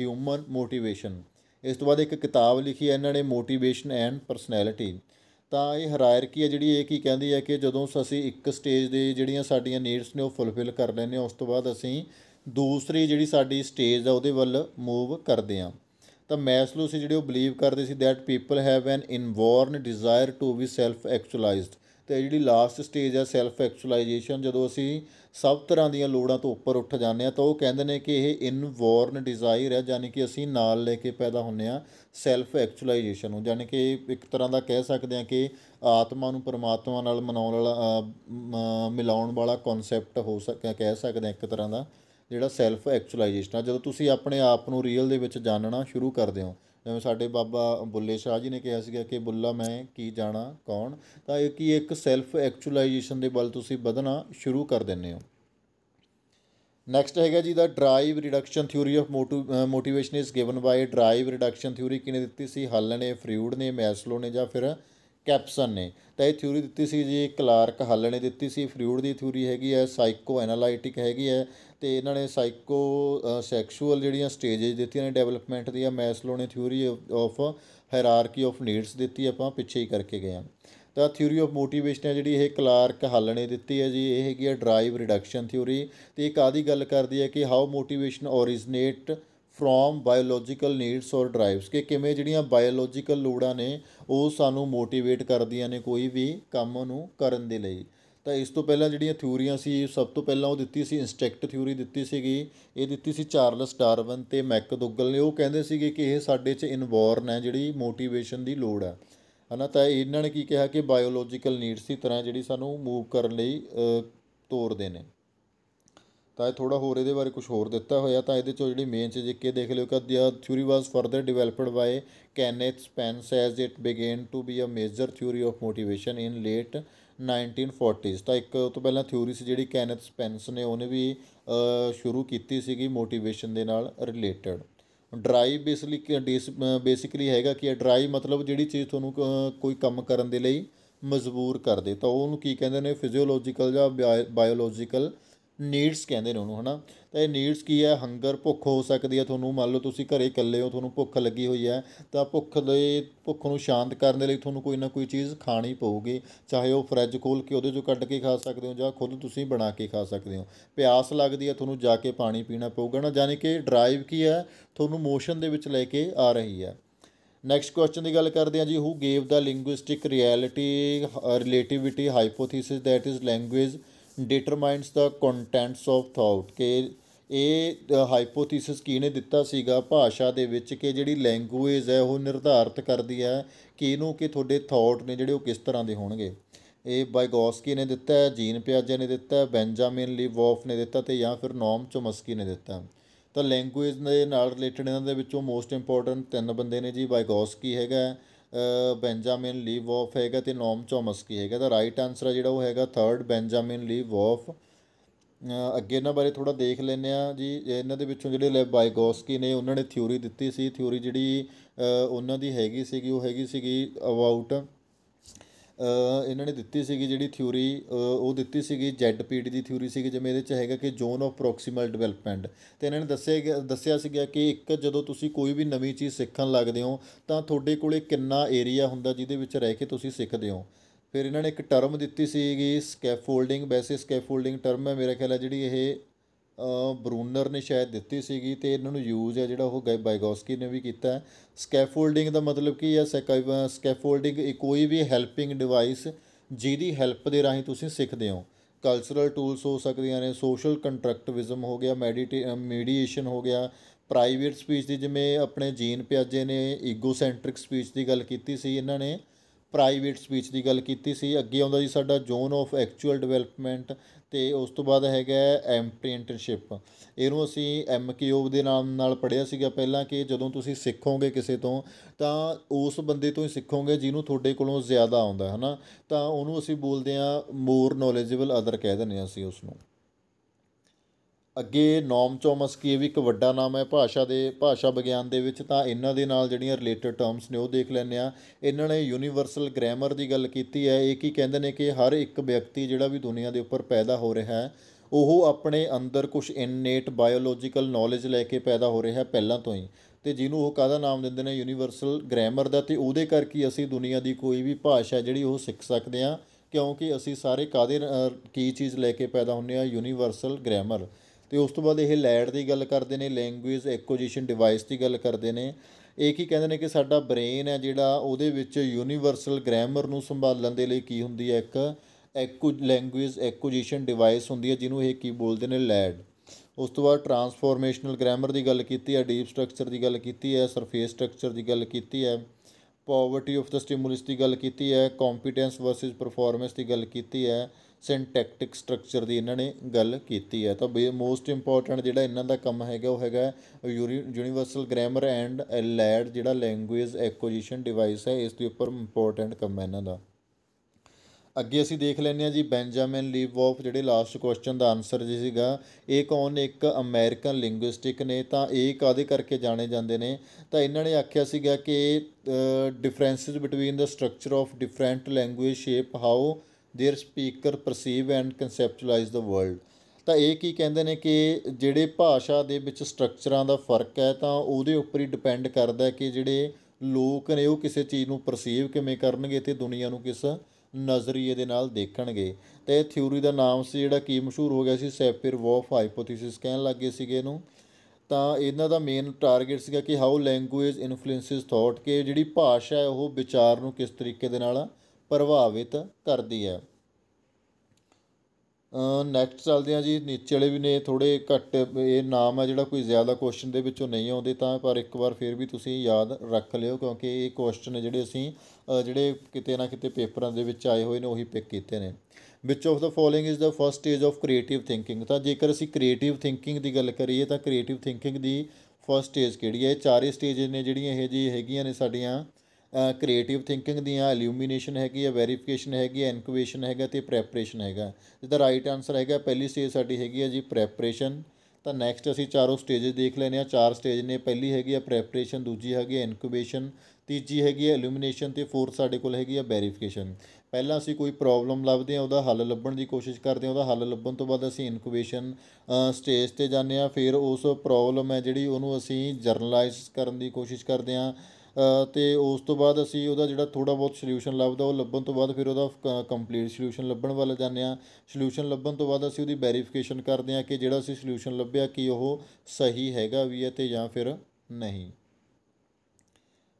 human motivation ਇਸ ਤੋਂ ਬਾਅਦ ਇੱਕ ਕਿਤਾਬ ਲਿਖੀ ਇਹਨਾਂ ਨੇ ਮੋਟੀਵੇਸ਼ਨ ਐਂਡ ਪਰਸਨੈਲਿਟੀ ਤਾਂ ਇਹ ਹਾਇਰਾਰਕੀ ਹੈ ਜਿਹੜੀ ਇਹ ਕੀ ਕਹਿੰਦੀ ਹੈ ਕਿ ਜਦੋਂ ਅਸੀਂ ਇੱਕ ਸਟੇਜ ਦੇ ਜਿਹੜੀਆਂ ਸਾਡੀਆਂ ਨੀਡਸ ਨੇ ਉਹ ਫੁੱਲਫਿਲ ਕਰ ਲੈਨੇ ਉਸ ਤੋਂ ਬਾਅਦ ਅਸੀਂ ਦੂਸਰੀ ਜਿਹੜੀ ਸਾਡੀ ਸਟੇਜ ਆ ਉਹਦੇ ਵੱਲ ਮੂਵ ਕਰਦੇ ਆਂ ਤਾਂ ਮੈਸਲੋ ਸੀ ਜਿਹੜੇ ਉਹ ਬਲੀਵ ਕਰਦੇ ਸੀ that people have an inborn desire to be self actualized ਤੇ ਜਿਹੜੀ ਲਾਸਟ ਸਟੇਜ ਹੈ ਸੈਲਫ ਐਕਚੁਅਲਾਈਜੇਸ਼ਨ ਜਦੋਂ ਅਸੀਂ ਸਭ ਤਰ੍ਹਾਂ ਦੀਆਂ ਲੋੜਾਂ ਤੋਂ ਉੱਪਰ ਉੱਠ ਜਾਂਦੇ ਆ ਤਾਂ ਉਹ ਕਹਿੰਦੇ ਨੇ ਕਿ ਇਹ ਇਨਵੋਰਨ ਡਿਜ਼ਾਇਰ ਹੈ ਯਾਨੀ ਕਿ ਅਸੀਂ ਨਾਲ ਲੈ ਕੇ ਪੈਦਾ ਹੁੰਨੇ ਆ ਸੈਲਫ ਐਕਚੁਅਲਾਈਜੇਸ਼ਨ ਨੂੰ ਯਾਨੀ ਕਿ ਇੱਕ ਤਰ੍ਹਾਂ ਦਾ ਕਹਿ ਸਕਦੇ ਆ ਕਿ ਆਤਮਾ ਨੂੰ ਪਰਮਾਤਮਾ ਨਾਲ ਮਨਾਉਣ ਵਾਲਾ ਮਿਲਾਉਣ ਵਾਲਾ ਕਨਸੈਪਟ ਹੋ ਸਕਿਆ ਕਹਿ ਸਕਦੇ ਆ ਇੱਕ ਤਰ੍ਹਾਂ ਦਾ ਜਿਹੜਾ ਸੈਲਫ ਐਕਚੁਅਲਾਈਜੇਸ਼ਨ ਆ ਜਦੋਂ ਤੁਸੀਂ ਆਪਣੇ ਆਪ ਨੂੰ ਰੀਅਲ ਦੇ ਵਿੱਚ ਜਾਣਨਾ ਸ਼ੁਰੂ ਕਰਦੇ ਹੋ ਜਿਵੇਂ ਸਾਡੇ ਬਾਬਾ ਬੁੱਲੇ ਸ਼ਾਹ ਜੀ ਨੇ ਕਿਹਾ ਸੀਗਾ ਕਿ ਬੁੱਲਾ ਮੈਂ ਕੀ ਜਾਣਾ ਕੌਣ ਤਾਂ ਇਹ ਕੀ ਇੱਕ ਸੈਲਫ ਐਕਚੁਅਲਾਈਜੇਸ਼ਨ ਦੇ ਬਲ ਤੁਸੀਂ ਵਧਣਾ ਸ਼ੁਰੂ ਕਰ ਦਿੰਦੇ ਹੋ ਨੈਕਸਟ ਹੈਗਾ ਜੀ the drive reduction theory of motivation is given by drive reduction theory ਕਿਨੇ ਦਿੱਤੀ ਸੀ ਹੱਲ ਨੇ ਫਰੀਊਡ ਨੇ ਮੈਸਲੋ ਨੇ ਜਾਂ ਫਿਰ ਕੈਪਸਨ ਨੇ ਤਾਂ ਇਹ ਥਿਊਰੀ ਦਿੱਤੀ ਸੀ ਜੀ ਕਲਾਰਕ ਹੱਲ ਨੇ ਦਿੱਤੀ ਸੀ ਫਰੀਊਡ ਦੀ ਥਿਊਰੀ ਹੈਗੀ ਹੈ ਸਾਈਕੋ ਐਨਾਲਾਈਟਿਕ ਹੈਗੀ ਹੈ ਤੇ ਇਹਨਾਂ ਨੇ ਸਾਈਕੋ ਸੈਕਸ਼ੂਅਲ ਜਿਹੜੀਆਂ ਸਟੇजेस ਦਿੱਤੀਆਂ ਨੇ ਡਿਵੈਲਪਮੈਂਟ ਦੀਆਂ ਮੈਸਲੋ ਨੇ theory of hierarchy of needs ਦਿੱਤੀ ਆਪਾਂ ਪਿੱਛੇ ਹੀ ਕਰਕੇ ਗਏ ਆ ਤਾਂ ਥਿਊਰੀ ਆਫ ਮੋਟੀਵੇਸ਼ਨ ਹੈ ਜਿਹੜੀ ਇਹ ਕਲਾਰਕ ਹੱਲ ਨੇ ਦਿੱਤੀ ਹੈ ਜੀ ਇਹ ਹੈਗੀ ਹੈ ਡਰਾਈਵ ਰਿਡਕਸ਼ਨ ਥਿਊਰੀ ਤੇ ਇੱਕ ਆਦੀ ਗੱਲ ਕਰਦੀ ਹੈ ਕਿ how motivation originate from biological needs or drives ਕਿ ਕਿਵੇਂ ਜਿਹੜੀਆਂ ਬਾਇਓਲੋਜੀਕਲ ਲੋੜਾਂ ਨੇ ਉਹ ਸਾਨੂੰ ਮੋਟੀਵੇਟ ਕਰਦੀਆਂ ਨੇ ਕੋਈ ਵੀ ਕੰਮ ਨੂੰ ਕਰਨ ਦੇ ਲਈ ਤਾਂ ਇਸ ਤੋਂ ਪਹਿਲਾਂ ਜਿਹੜੀਆਂ ਥਿਊਰੀਆਂ ਸੀ ਸਭ ਤੋਂ ਪਹਿਲਾਂ ਉਹ ਦਿੱਤੀ ਸੀ ਇੰਸਟੈਕਟ ਥਿਊਰੀ ਦਿੱਤੀ ਸੀਗੀ ਇਹ ਦਿੱਤੀ ਸੀ ਚਾਰਲਸ ਡਾਰਵਨ ਤੇ ਦੁੱਗਲ ਨੇ ਉਹ ਕਹਿੰਦੇ ਸੀਗੇ ਕਿ ਇਹ ਸਾਡੇ 'ਚ ਇਨਵੋਰਨ ਹੈ ਜਿਹੜੀ ਮੋਟੀਵੇਸ਼ਨ ਦੀ ਲੋੜ ਹੈ ਹਨਾ ਤਾਂ ਇਹਨਾਂ ਨੇ ਕੀ ਕਿਹਾ ਕਿ ਬਾਇਓਲੋਜੀਕਲ ਨੀਡਸ ਦੀ ਤਰ੍ਹਾਂ ਜਿਹੜੀ ਸਾਨੂੰ ਮੂਵ ਕਰਨ ਲਈ ਤੋਰਦੇ ਨੇ ਤਾਂ ਇਹ ਥੋੜਾ ਹੋਰ ਇਹਦੇ ਬਾਰੇ ਕੁਝ ਹੋਰ ਦਿੱਤਾ ਹੋਇਆ ਤਾਂ ਇਹਦੇ ਚੋਂ ਜਿਹੜੀ ਮੇਨ ਚੀਜ਼ ਇੱਕ ਇਹ ਦੇਖ ਲਿਓ ਕਿ the theory was further developed by Kenneth Spence as it began to be a major theory of motivation in late 1940s ਤਾਂ ਇੱਕ ਉਹ ਤੋਂ ਪਹਿਲਾਂ ਥਿਊਰੀ ਸੀ ਜਿਹੜੀ ਕੈਨਥ ਸਪੈਂਸ ਨੇ ਉਹਨੇ ਵੀ ਸ਼ੁਰੂ ਕੀਤੀ ਸੀਗੀ ਮੋਟੀਵੇਸ਼ਨ ਦੇ ਨਾਲ ਰਿਲੇਟਡ ਡਰਾਈਵ ਬੇਸਿਕਲੀ ਬੇਸਿਕਲੀ ਹੈਗਾ ਕਿ ਇਹ ਡਰਾਈਵ ਮਤਲਬ ਜਿਹੜੀ ਚੀਜ਼ ਤੁਹਾਨੂੰ ਕੋਈ ਕੰਮ ਕਰਨ ਦੇ ਲਈ ਮਜਬੂਰ ਕਰਦੇ ਤਾਂ ਉਹਨੂੰ ਕੀ ਕਹਿੰਦੇ ਨੇ ਫਿਜ਼ੀਓਲੋਜੀਕਲ ਜਾਂ ਬਾਇਓਲੋਜੀਕਲ ਨੀਡਸ ਕਹਿੰਦੇ ਨੇ ਉਹਨੂੰ ਹਨਾ ਤਾਂ ਇਹ ਨੀਡਸ ਕੀ ਹੈ ਹੰਗਰ ਭੁੱਖ ਹੋ ਸਕਦੀ ਹੈ ਤੁਹਾਨੂੰ ਮੰਨ ਲਓ ਤੁਸੀਂ ਘਰੇ ਇਕੱਲੇ ਹੋ ਤੁਹਾਨੂੰ ਭੁੱਖ ਲੱਗੀ ਹੋਈ ਹੈ ਤਾਂ ਭੁੱਖ ਦੇ ਭੁੱਖ ਨੂੰ ਸ਼ਾਂਤ ਕਰਨ ਦੇ ਲਈ ਤੁਹਾਨੂੰ ਕੋਈ ਨਾ ਕੋਈ ਚੀਜ਼ ਖਾਣੀ ਪਊਗੀ ਚਾਹੇ ਉਹ ਫਰਿੱਜ ਖੋਲ ਕੇ ਉਹਦੇ ਚੋਂ ਕੱਢ ਕੇ ਖਾ ਸਕਦੇ ਹੋ ਜਾਂ ਖੁਦ ਤੁਸੀਂ ਬਣਾ ਕੇ ਖਾ ਸਕਦੇ ਹੋ ਪਿਆਸ ਲੱਗਦੀ ਹੈ ਤੁਹਾਨੂੰ ਜਾ ਕੇ ਪਾਣੀ ਪੀਣਾ ਪਊਗਾ ਨਾ ਯਾਨੀ ਕਿ ਡਰਾਈਵ ਕੀ ਹੈ ਤੁਹਾਨੂੰ ਮੋਸ਼ਨ ਦੇ ਵਿੱਚ ਲੈ ਕੇ ਆ ਰਹੀ ਹੈ ਨੈਕਸਟ ਕੁਐਸਚਨ ਦੀ ਗੱਲ ਕਰਦੇ ਹਾਂ ਜੀ who gave the linguistic reality relativity hypothesis that is language determines the contents of thought ਕਿ ਇਹ ਹਾਈਪੋਥੀਸਿਸ ਕਿਹਨੇ ਦਿੱਤਾ ਸੀਗਾ ਭਾਸ਼ਾ ਦੇ ਵਿੱਚ ਕਿ ਜਿਹੜੀ ਲੈਂਗੁਏਜ ਹੈ ਉਹ ਨਿਰਧਾਰਤ ਕਰਦੀ ਹੈ ਕਿ ਇਹਨੂੰ ਕਿ ਤੁਹਾਡੇ ਥਾਟ ਨੇ ਜਿਹੜੇ ਉਹ ਕਿਸ ਤਰ੍ਹਾਂ ਦੇ ਹੋਣਗੇ ਇਹ ਬਾਈਗੋਸਕੀ ਨੇ ਦਿੱਤਾ ਹੈ ਜੀਨ ਪਿਆਜੇ ਨੇ ਦਿੱਤਾ ਹੈ ਬੈਂਜਾਮਿਨ ਲੀਵੋਫ ਨੇ ਦਿੱਤਾ ਤੇ ਜਾਂ ਫਿਰ ਨੋਮ ਚੋਮਸਕੀ ਨੇ ਦਿੱਤਾ ਤਾਂ ਲੈਂਗੁਏਜ ਦੇ ਨਾਲ ਰਿਲੇਟਡ ਇਹਨਾਂ ਦੇ ਵਿੱਚੋਂ ਮੋਸਟ ਇੰਪੋਰਟੈਂਟ ਤਿੰਨ ਬੰਦੇ ਨੇ ਜੀ ਬਾਈਗੋਸਕੀ ਹੈਗਾ ਬੈਂਜਾਮਿਨ ਲੀਵੋਫ ਹੈਗਾ ਤੇ ਨੋਮ ਚੋਮਸਕੀ ਹੈਗਾ ਤਾਂ ਰਾਈਟ ਆਨਸਰ ਜਿਹੜਾ ਉਹ ਹੈਗਾ ਥਰਡ ਬੈਂਜਾਮਿਨ ਲੀਵੋਫ ਅੱਗੇ ਇਹਨਾਂ ਬਾਰੇ ਥੋੜਾ ਦੇਖ ਲੈਨੇ ਆ ਜੀ ਇਹਨਾਂ ਦੇ ਵਿੱਚੋਂ ਜਿਹੜੇ ਲੈਬ ਬਾਇਗੋਸਕੀ ਨੇ ਉਹਨਾਂ ਨੇ ਥਿਉਰੀ ਦਿੱਤੀ ਸੀ ਥਿਉਰੀ ਜਿਹੜੀ ਉਹਨਾਂ ਦੀ ਹੈਗੀ ਸੀਗੀ ਉਹ ਹੈਗੀ ਸੀਗੀ ਅਬਾਊਟ ਇਹਨਾਂ ਨੇ ਦਿੱਤੀ ਸੀਗੀ ਜਿਹੜੀ ਥਿਊਰੀ ਉਹ ਦਿੱਤੀ ਸੀਗੀ ਜੈਡ ਪੀਡੀ ਦੀ ਥਿਊਰੀ ਸੀਗੀ ਜਿਵੇਂ ਇਹਦੇ ਚ ਹੈਗਾ ਕਿ ਜ਼ੋਨ ਆਫ ਪ੍ਰੋਕਸੀਮਲ ਡਿਵੈਲਪਮੈਂਟ ਤੇ ਇਹਨਾਂ ਨੇ ਦੱਸਿਆ ਦੱਸਿਆ ਸੀਗਾ ਕਿ ਇੱਕ ਜਦੋਂ ਤੁਸੀਂ ਕੋਈ ਵੀ ਨਵੀਂ ਚੀਜ਼ ਸਿੱਖਣ ਲੱਗਦੇ ਹੋ ਤਾਂ ਤੁਹਾਡੇ ਕੋਲੇ ਕਿੰਨਾ ਏਰੀਆ ਹੁੰਦਾ ਜਿਹਦੇ ਵਿੱਚ ਰਹਿ ਕੇ ਤੁਸੀਂ ਸਿੱਖਦੇ ਹੋ ਫਿਰ ਇਹਨਾਂ ਨੇ ਇੱਕ ਟਰਮ ਦਿੱਤੀ ਸੀਗੀ ਸਕੈਫੋਲਡਿੰਗ ਵੈਸੇ ਸਕੈਫੋਲਡਿੰਗ ਟਰਮ ਹੈ ਮੇਰੇ ਖਿਆਲ ਹੈ ਜਿਹੜੀ ਇਹ ਬਰੂਨਰ ਨੇ ਸ਼ਾਇਦ ਦਿੱਤੀ ਸੀਗੀ ਤੇ ਇਹਨਾਂ ਨੂੰ ਯੂਜ਼ ਹੈ ਜਿਹੜਾ ਉਹ ਗਾਇ ਬਾਇਗੋਸਕੀ ਨੇ ਵੀ ਕੀਤਾ ਹੈ ਸਕੈਫੋਲਡਿੰਗ ਦਾ ਮਤਲਬ ਕੀ ਹੈ ਸਕੈਫੋਲਡਿੰਗ ਕੋਈ ਵੀ ਹੈਲਪਿੰਗ ਡਿਵਾਈਸ ਜਿਹਦੀ ਹੈਲਪ ਦੇ ਰਾਹੀਂ ਤੁਸੀਂ ਸਿੱਖਦੇ ਹੋ ਕਲਚਰਲ ਟੂਲਸ ਹੋ ਸਕਦੀਆਂ ਨੇ ਸੋਸ਼ਲ ਕੰਟਰੈਕਟਿਵਿਜ਼ਮ ਹੋ ਗਿਆ ਮੈਡੀਏਸ਼ਨ ਹੋ ਗਿਆ ਪ੍ਰਾਈਵੇਟ ਸਪੀਚ ਦੀ ਜਿਵੇਂ ਆਪਣੇ ਜੀਨ ਪਿਆਜੇ ਨੇ ਈਗੋਸੈਂਟ੍ਰਿਕ ਸਪੀਚ ਦੀ ਗੱਲ ਕੀਤੀ ਸੀ ਇਹਨਾਂ ਨੇ ਪ੍ਰਾਈਵੇਟ ਸਪੀਚ ਦੀ ਗੱਲ ਕੀਤੀ ਸੀ ਅੱਗੇ ਆਉਂਦਾ ਜੀ ਸਾਡਾ ਜ਼ੋਨ ਆਫ ਐਕਚੁਅਲ ਡਿਵੈਲਪਮੈਂਟ ਤੇ ਉਸ ਤੋਂ ਬਾਅਦ ਹੈਗਾ ਐਮਪ੍ਰੈਂਟਿਸਸ਼ਿਪ ਇਹਨੂੰ ਅਸੀਂ ਐਮ ਦੇ ਨਾਮ ਨਾਲ ਪੜਿਆ ਸੀਗਾ ਪਹਿਲਾਂ ਕਿ ਜਦੋਂ ਤੁਸੀਂ ਸਿੱਖੋਗੇ ਕਿਸੇ ਤੋਂ ਤਾਂ ਉਸ ਬੰਦੇ ਤੋਂ ਹੀ ਸਿੱਖੋਗੇ ਜਿਹਨੂੰ ਤੁਹਾਡੇ ਕੋਲੋਂ ਜ਼ਿਆਦਾ ਆਉਂਦਾ ਹੈ ਨਾ ਤਾਂ ਉਹਨੂੰ ਅਸੀਂ ਬੋਲਦੇ ਆ ਮੋਰ ਨੋਲੇਜੇਬਲ ਅਦਰ ਕਹਿ ਦਿੰਦੇ ਆ ਅਸੀਂ ਉਸ ਨੂੰ ਅੱਗੇ ਨੋਮ ਚੋਮਸਕੀ ਇਹ ਵੀ ਇੱਕ ਵੱਡਾ ਨਾਮ ਹੈ ਭਾਸ਼ਾ ਦੇ ਭਾਸ਼ਾ ਵਿਗਿਆਨ ਦੇ ਵਿੱਚ ਤਾਂ ਇਹਨਾਂ ਦੇ ਨਾਲ ਜਿਹੜੀਆਂ ਰਿਲੇਟਡ ਟਰਮਸ ਨੇ ਉਹ ਦੇਖ ਲੈਂਦੇ ਆ ਇਹਨਾਂ ਨੇ ਯੂਨੀਵਰਸਲ ਗ੍ਰਾਮਰ ਦੀ ਗੱਲ ਕੀਤੀ ਹੈ ਇਹ ਕੀ ਕਹਿੰਦੇ ਨੇ ਕਿ ਹਰ ਇੱਕ ਵਿਅਕਤੀ ਜਿਹੜਾ ਵੀ ਦੁਨੀਆ ਦੇ ਉੱਪਰ ਪੈਦਾ ਹੋ ਰਿਹਾ ਹੈ ਉਹ ਆਪਣੇ ਅੰਦਰ ਕੁਝ ਇਨਨੇਟ ਬਾਇਓਲੋਜੀਕਲ ਨੌਲੇਜ ਲੈ ਕੇ ਪੈਦਾ ਹੋ ਰਿਹਾ ਹੈ ਪਹਿਲਾਂ ਤੋਂ ਹੀ ਤੇ ਜਿਹਨੂੰ ਉਹ ਕਾਹਦਾ ਨਾਮ ਦਿੰਦੇ ਨੇ ਯੂਨੀਵਰਸਲ ਗ੍ਰਾਮਰ ਦਾ ਤੇ ਉਹਦੇ ਕਰਕੇ ਅਸੀਂ ਦੁਨੀਆ ਦੀ ਕੋਈ ਵੀ ਭਾਸ਼ਾ ਜਿਹੜੀ ਉਹ ਸਿੱਖ ਸਕਦੇ ਆ ਕਿਉਂਕਿ ਅਸੀਂ ਸਾਰੇ ਕਾਦੇ ਕੀ ਚੀਜ਼ ਲੈ ਕੇ ਪੈਦਾ ਹੁੰਨੇ ਆ ਯੂਨੀਵਰਸਲ ਗ੍ਰਾਮਰ ਤੇ ਉਸ ਤੋਂ ਬਾਅਦ ਇਹ ਲੈਡ ਦੀ ਗੱਲ ਕਰਦੇ ਨੇ ਲੈਂਗੁਏਜ ਐਕੁਜੀਸ਼ਨ ਡਿਵਾਈਸ ਦੀ ਗੱਲ ਕਰਦੇ ਨੇ ਇਹ ਕੀ ਕਹਿੰਦੇ ਨੇ ਕਿ ਸਾਡਾ ਬ੍ਰੇਨ ਹੈ ਜਿਹੜਾ ਉਹਦੇ ਵਿੱਚ ਯੂਨੀਵਰਸਲ ਗ੍ਰਾਮਰ ਨੂੰ ਸੰਭਾਲਣ ਦੇ ਲਈ ਕੀ ਹੁੰਦੀ ਹੈ ਇੱਕ ਐਕੂ ਲੈਂਗੁਏਜ ਐਕੁਜੀਸ਼ਨ ਡਿਵਾਈਸ ਹੁੰਦੀ ਹੈ ਜਿਹਨੂੰ ਇਹ ਕੀ ਬੋਲਦੇ ਨੇ ਲੈਡ ਉਸ ਤੋਂ ਬਾਅਦ ਟ੍ਰਾਂਸਫਾਰਮੇਸ਼ਨਲ ਗ੍ਰਾਮਰ ਦੀ ਗੱਲ ਕੀਤੀ ਹੈ ਡੀਪ ਸਟਰਕਚਰ ਦੀ ਗੱਲ ਕੀਤੀ ਹੈ ਸਰਫੇਸ ਸਟਰਕਚਰ ਦੀ ਗੱਲ ਕੀਤੀ ਹੈ ਪਾਵਰਟੀ ਆਫ ਦਾ ਸਟਿਮੂਲਸ ਦੀ ਗੱਲ ਕੀਤੀ ਹੈ ਕੰਪੀਟੈਂਸ ਵਰਸਸ ਪਰਫਾਰਮੈਂਸ ਦੀ ਗੱਲ ਕੀਤੀ ਹੈ ਸਿੰਟੈਕਟਿਕ ਸਟਰਕਚਰ ਦੀ ਇਹਨਾਂ ਨੇ ਗੱਲ ਕੀਤੀ ਹੈ ਤਾਂ ਮੋਸਟ ਇੰਪੋਰਟੈਂਟ ਜਿਹੜਾ ਇਹਨਾਂ ਦਾ ਕੰਮ ਹੈਗਾ ਉਹ ਹੈਗਾ ਯੂਨੀਵਰਸਲ ਗ੍ਰਾਮਰ ਐਂਡ ਲੈਡ ਜਿਹੜਾ ਲੈਂਗੁਏਜ ਐਕੁਜੀਸ਼ਨ ਡਿਵਾਈਸ ਹੈ ਇਸ ਦੇ ਉੱਪਰ ਇੰਪੋਰਟੈਂਟ ਕੰਮ ਹੈ ਇਹਨਾਂ ਦਾ ਅੱਗੇ ਅਸੀਂ ਦੇਖ ਲੈਂਦੇ ਹਾਂ ਜੀ ਬੈਂਜਾਮਿਨ ਲੀਵੋਫ ਜਿਹੜੇ ਲਾਸਟ ਕੁਐਸਚਨ ਦਾ ਆਨਸਰ ਜੀ ਸੀਗਾ ਇਹ ਕੌਣ ਇੱਕ ਅਮਰੀਕਨ ਲਿੰਗੁਇਸਟਿਕ ਨੇ ਤਾਂ ਇਹ ਕਾਦੇ ਕਰਕੇ ਜਾਣੇ ਜਾਂਦੇ ਨੇ ਤਾਂ ਇਹਨਾਂ ਨੇ ਆਖਿਆ ਸੀਗਾ ਕਿ differences between the structure of different language shape how their speaker perceive and conceptualise the world ਤਾਂ ਇਹ ਕੀ ਕਹਿੰਦੇ ਨੇ ਕਿ ਜਿਹੜੇ ਭਾਸ਼ਾ ਦੇ ਵਿੱਚ ਸਟਰਕਚਰਾਂ ਦਾ ਫਰਕ ਹੈ ਤਾਂ ਉਹਦੇ ਉੱਪਰ ਹੀ ਡਿਪੈਂਡ ਕਰਦਾ ਕਿ ਜਿਹੜੇ ਲੋਕ ਨੇ ਉਹ ਕਿਸੇ ਚੀਜ਼ ਨੂੰ ਪਰਸੀਵ ਕਿਵੇਂ ਕਰਨਗੇ ਤੇ ਦੁਨੀਆ ਨੂੰ ਕਿਸ ਨਜ਼ਰੀਏ ਦੇ ਨਾਲ ਦੇਖਣਗੇ ਤੇ ਇਹ ਥਿਊਰੀ ਦਾ ਨਾਮ ਸੀ ਜਿਹੜਾ ਕੀ ਮਸ਼ਹੂਰ ਹੋ ਗਿਆ ਸੀ ਸੈਪੀਰ ਵੋਫ ਹਾਈਪੋਥੀਸਿਸ ਕਹਿਣ ਲੱਗੇ ਸੀਗੇ ਇਹਨੂੰ ਤਾਂ ਇਹਨਾਂ ਦਾ ਮੇਨ ਟਾਰਗੇਟ ਸੀਗਾ ਕਿ ਹਾਊ ਲੈਂਗੁਏਜ ਇਨਫਲੂਐਂਸਸ ਥੌਟ ਕਿ ਜਿਹੜੀ ਭਾਸ਼ਾ ਹੈ ਉਹ ਵਿਚਾਰ ਨੂੰ ਕਿਸ ਤਰੀਕੇ ਦੇ ਨਾਲ ਪ੍ਰਭਾਵਿਤ ਕਰਦੀ ਹੈ ਨੈਕਸਟ ਚੱਲਦੇ ਆ ਜੀ ਨੀਚੇ ਵਾਲੇ ਵੀ ਨੇ ਥੋੜੇ ਘੱਟ ਇਹ ਨਾਮ ਆ ਜਿਹੜਾ ਕੋਈ ਜ਼ਿਆਦਾ ਕੁਐਸਚਨ ਦੇ ਵਿੱਚੋਂ ਨਹੀਂ ਆਉਂਦੇ ਤਾਂ ਪਰ ਇੱਕ ਵਾਰ ਫਿਰ ਵੀ ਤੁਸੀਂ ਯਾਦ ਰੱਖ ਲਿਓ ਕਿਉਂਕਿ ਇਹ ਕੁਐਸਚਨ ਜਿਹੜੇ ਅਸੀਂ ਜਿਹੜੇ ਕਿਤੇ ਨਾ ਕਿਤੇ ਪੇਪਰਾਂ ਦੇ ਵਿੱਚ ਆਏ ਹੋਏ ਨੇ ਉਹੀ ਪਿਕ ਕੀਤੇ ਨੇ which of the following is the first stage of creative thinking ਤਾਂ ਜੇਕਰ ਅਸੀਂ ਕ੍ਰੀਏਟਿਵ ਥਿੰਕਿੰਗ ਦੀ ਗੱਲ ਕਰੀਏ ਤਾਂ ਕ੍ਰੀਏਟਿਵ ਥਿੰਕਿੰਗ ਦੀ ਫਰਸਟ ਸਟੇਜ ਕਿਹੜੀ ਹੈ ਇਹ ਚਾਰੇ ਸਟੇਜ ਨੇ ਜਿਹੜੀਆਂ ਇਹ ਜੀ ਹੈਗੀਆਂ ਨੇ ਸਾਡੀਆਂ ਕ੍ਰੀਏਟਿਵ ਥਿੰਕਿੰਗ ਦੀਆਂ ਇਲੂਮੀਨੇਸ਼ਨ ਹੈਗੀ ਹੈ ਵੈਰੀਫਿਕੇਸ਼ਨ ਹੈਗੀ ਹੈ ਇਨਕੁਬੇਸ਼ਨ ਹੈਗਾ ਤੇ ਪ੍ਰੈਪਰੇਸ਼ਨ ਹੈਗਾ ਜਿਹਦਾ ਰਾਈਟ ਆਨਸਰ ਹੈਗਾ ਪਹਿਲੀ ਸਟੇਜ ਸਾਡੀ ਹੈਗੀ ਹੈ ਜੀ ਪ੍ਰੈਪਰੇਸ਼ਨ ਤਾਂ ਨੈਕਸਟ ਅਸੀਂ ਚਾਰੋਂ ਸਟੇਜਸ ਦੇਖ ਲੈਨੇ ਆ ਚਾਰ ਸਟੇਜ ਨੇ ਪਹਿਲੀ ਹੈਗੀ ਆ ਪ੍ਰੈਪਰੇਸ਼ਨ ਦੂਜੀ ਹੈਗੀ ਆ ਇਨਕੂਬੇਸ਼ਨ ਤੀਜੀ ਹੈਗੀ ਆ ਇਲੂਮੀਨੇਸ਼ਨ ਤੇ ਫੋਰਥ ਸਾਡੇ ਕੋਲ ਹੈਗੀ ਆ ਵੈਰੀਫਿਕੇਸ਼ਨ ਪਹਿਲਾਂ ਅਸੀਂ ਕੋਈ ਪ੍ਰੋਬਲਮ ਲੱਭਦੇ ਆ ਉਹਦਾ ਹੱਲ ਲੱਭਣ ਦੀ ਕੋਸ਼ਿਸ਼ ਕਰਦੇ ਆ ਉਹਦਾ ਹੱਲ ਲੱਭਣ ਤੋਂ ਬਾਅਦ ਅਸੀਂ ਇਨਕੂਬੇਸ਼ਨ ਸਟੇਜ ਤੇ ਜਾਂਦੇ ਆ ਫਿਰ ਉਸ ਪ੍ਰੋਬਲਮ ਹੈ ਜਿਹੜੀ ਉਹਨੂੰ ਅਸੀਂ ਜਰਨਲਾਈਜ਼ ਕਰਨ ਦੀ ਕੋਸ਼ਿਸ਼ ਕਰਦੇ ਆ ਤੇ ਉਸ ਤੋਂ ਬਾਅਦ ਅਸੀਂ ਉਹਦਾ ਜਿਹੜਾ ਥੋੜਾ ਬਹੁਤ ਸੋਲੂਸ਼ਨ ਲੱਭਦਾ ਉਹ ਲੱਭਣ ਤੋਂ ਬਾਅਦ ਫਿਰ ਉਹਦਾ ਕੰਪਲੀਟ ਸੋਲੂਸ਼ਨ ਲੱਭਣ ਵੱਲ ਜਾਂਦੇ ਆ ਸੋਲੂਸ਼ਨ ਲੱਭਣ ਤੋਂ ਬਾਅਦ ਅਸੀਂ ਉਹਦੀ ਵੈਰੀਫਿਕੇਸ਼ਨ ਕਰਦੇ ਆ ਕਿ ਜਿਹੜਾ ਅਸੀਂ ਸੋਲੂਸ਼ਨ ਲੱਭਿਆ ਕੀ ਉਹ ਸਹੀ ਹੈਗਾ ਵੀ ਹੈ ਤੇ ਜਾਂ ਫਿਰ ਨਹੀਂ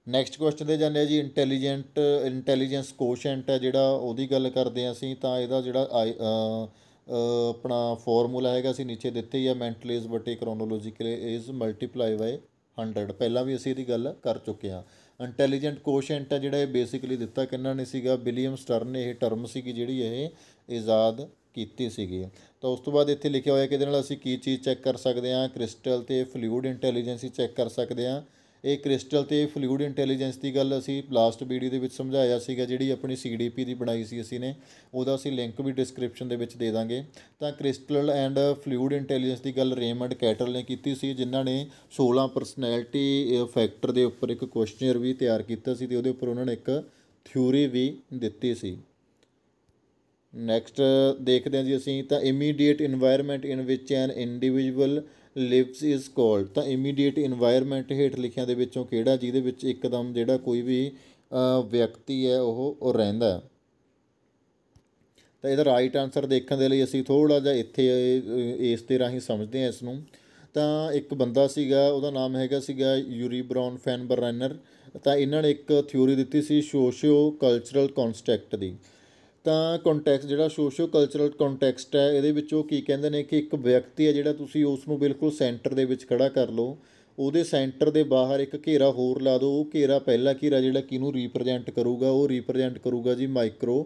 ਨੈਕਸਟ ਕੁਐਸਚਨ ਤੇ ਜਾਂਦੇ ਆ ਜੀ ਇੰਟੈਲੀਜੈਂਟ ਇੰਟੈਲੀਜੈਂਸ ਕੋਸ਼ੈਂਟ ਹੈ ਜਿਹੜਾ ਉਹਦੀ ਗੱਲ ਕਰਦੇ ਆ ਅਸੀਂ ਤਾਂ ਇਹਦਾ ਜਿਹੜਾ ਆਪਣਾ ਫਾਰਮੂਲਾ ਹੈਗਾ ਅਸੀਂ ਨੀਚੇ ਦਿੱਤੇ ਹੀ ਆ ਮੈਂਟਲ ਇਜ਼ ਬਟੇ ਕ੍ਰੋਨੋਲੋਜੀਕਲੀ ਇਜ਼ ਮਲਟੀਪਲਾਈ ਬਾਈ 100 ਪਹਿਲਾਂ ਵੀ ਅਸੀਂ ਇਹਦੀ ਗੱਲ ਕਰ ਚੁੱਕੇ ਹਾਂ ਇੰਟੈਲੀਜੈਂਟ ਕੋਸ਼ੈਂਟ ਹੈ ਜਿਹੜਾ ਇਹ ਬੇਸਿਕਲੀ ਦਿੱਤਾ ਕਿੰਨਾ ਨਹੀਂ ਸੀਗਾ ਵਿਲੀਅਮ ਸਟਰਨ ਨੇ ਇਹ ਟਰਮ ਸੀਗੀ ਜਿਹੜੀ ਇਹ ਇਜਾਦ ਕੀਤੀ ਸੀਗੀ ਤਾਂ ਉਸ ਤੋਂ ਬਾਅਦ ਇੱਥੇ ਲਿਖਿਆ ਹੋਇਆ ਕਿ ਇਹਦੇ ਨਾਲ ਅਸੀਂ ਕੀ ਚੀਜ਼ ਚੈੱਕ ਕਰ ਸਕਦੇ ਹਾਂ ਕ੍ਰਿਸਟਲ ਤੇ ਫਲੂਇਡ ਇੰਟੈਲੀਜੈਂਸੀ ਚੈੱਕ ਕਰ ਸਕਦੇ ਹਾਂ ਇਹ ਕ੍ਰਿਸਟਲ ਤੇ ਫਲੂਇਡ ਇੰਟੈਲੀਜੈਂਸ ਦੀ ਗੱਲ ਅਸੀਂ ਲਾਸਟ ਵੀਡੀਓ ਦੇ ਵਿੱਚ ਸਮਝਾਇਆ ਸੀਗਾ ਜਿਹੜੀ ਆਪਣੀ ਸੀਡੀਪੀ ਦੀ ਬਣਾਈ ਸੀ ਅਸੀਂ ਨੇ ਉਹਦਾ ਅਸੀਂ ਲਿੰਕ ਵੀ ਡਿਸਕ੍ਰਿਪਸ਼ਨ ਦੇ ਵਿੱਚ ਦੇ ਦਾਂਗੇ ਤਾਂ ਕ੍ਰਿਸਟਲ ਐਂਡ ਫਲੂਇਡ ਇੰਟੈਲੀਜੈਂਸ ਦੀ ਗੱਲ ਰੇਮੰਡ ਕੈਟਲ ਨੇ ਕੀਤੀ ਸੀ ਜਿਨ੍ਹਾਂ ਨੇ 16 ਪਰਸਨੈਲਿਟੀ ਫੈਕਟਰ ਦੇ ਉੱਪਰ ਇੱਕ ਕੁਐਸਚਨਰ ਵੀ ਤਿਆਰ ਕੀਤਾ ਸੀ ਤੇ ਉਹਦੇ ਉੱਪਰ ਉਹਨਾਂ ਨੇ ਇੱਕ ਥਿਊਰੀ ਵੀ ਦਿੱਤੀ ਸੀ ਨੈਕਸਟ ਦੇਖਦੇ ਹਾਂ ਜੀ ਅਸੀਂ ਤਾਂ immediate environment in which an individual lives is called ਤਾਂ ਇਮੀਡੀਏਟ এনवायरमेंट ਹੇਠ ਲਿਖਿਆਂ ਦੇ ਵਿੱਚੋਂ ਕਿਹੜਾ ਜਿਹਦੇ ਵਿੱਚ ਇੱਕਦਮ ਜਿਹੜਾ ਕੋਈ ਵੀ ਵਿਅਕਤੀ ਹੈ ਉਹ ਉਹ ਰਹਿੰਦਾ ਤਾਂ ਇਹਦਾ ਰਾਈਟ ਆਨਸਰ ਦੇਖਣ ਦੇ ਲਈ ਅਸੀਂ ਥੋੜਾ ਜਿਹਾ ਇੱਥੇ ਇਸ ਤੇ ਰਾਹੀਂ ਸਮਝਦੇ ਹਾਂ ਇਸ ਨੂੰ ਤਾਂ ਇੱਕ ਬੰਦਾ ਸੀਗਾ ਉਹਦਾ ਨਾਮ ਹੈਗਾ ਸੀਗਾ ਯੂਰੀ ਬ੍ਰਾਊਨ ਫੈਨਬਰਨਰ ਤਾਂ ਇਹਨਾਂ ਨੇ ਇੱਕ ਥਿਊਰੀ ਦਿੱਤੀ ਸੀ ਸੋਸ਼ੀਓ ਕਲਚਰਲ ਕਨਸਟ੍ਰਕਟ ਦੀ ਤਾਂ ਕੰਟੈਕਸਟ ਜਿਹੜਾ ਸੋਸ਼ੀਓ ਕਲਚਰਲ ਕੰਟੈਕਸਟ ਹੈ ਇਹਦੇ ਵਿੱਚ ਉਹ ਕੀ ਕਹਿੰਦੇ ਨੇ ਕਿ ਇੱਕ ਵਿਅਕਤੀ ਹੈ ਜਿਹੜਾ ਤੁਸੀਂ ਉਸ ਨੂੰ ਬਿਲਕੁਲ ਸੈਂਟਰ ਦੇ ਵਿੱਚ ਖੜਾ ਕਰ ਲਓ ਉਹਦੇ ਸੈਂਟਰ ਦੇ ਬਾਹਰ ਇੱਕ ਘੇਰਾ ਹੋਰ ਲਾ ਦਿਓ ਉਹ ਘੇਰਾ ਪਹਿਲਾ ਘੇਰਾ ਜਿਹੜਾ ਕਿਹਨੂੰ ਰਿਪਰੈਜ਼ੈਂਟ ਕਰੂਗਾ ਉਹ ਰਿਪਰੈਜ਼ੈਂਟ ਕਰੂਗਾ ਜੀ ਮਾਈਕਰੋ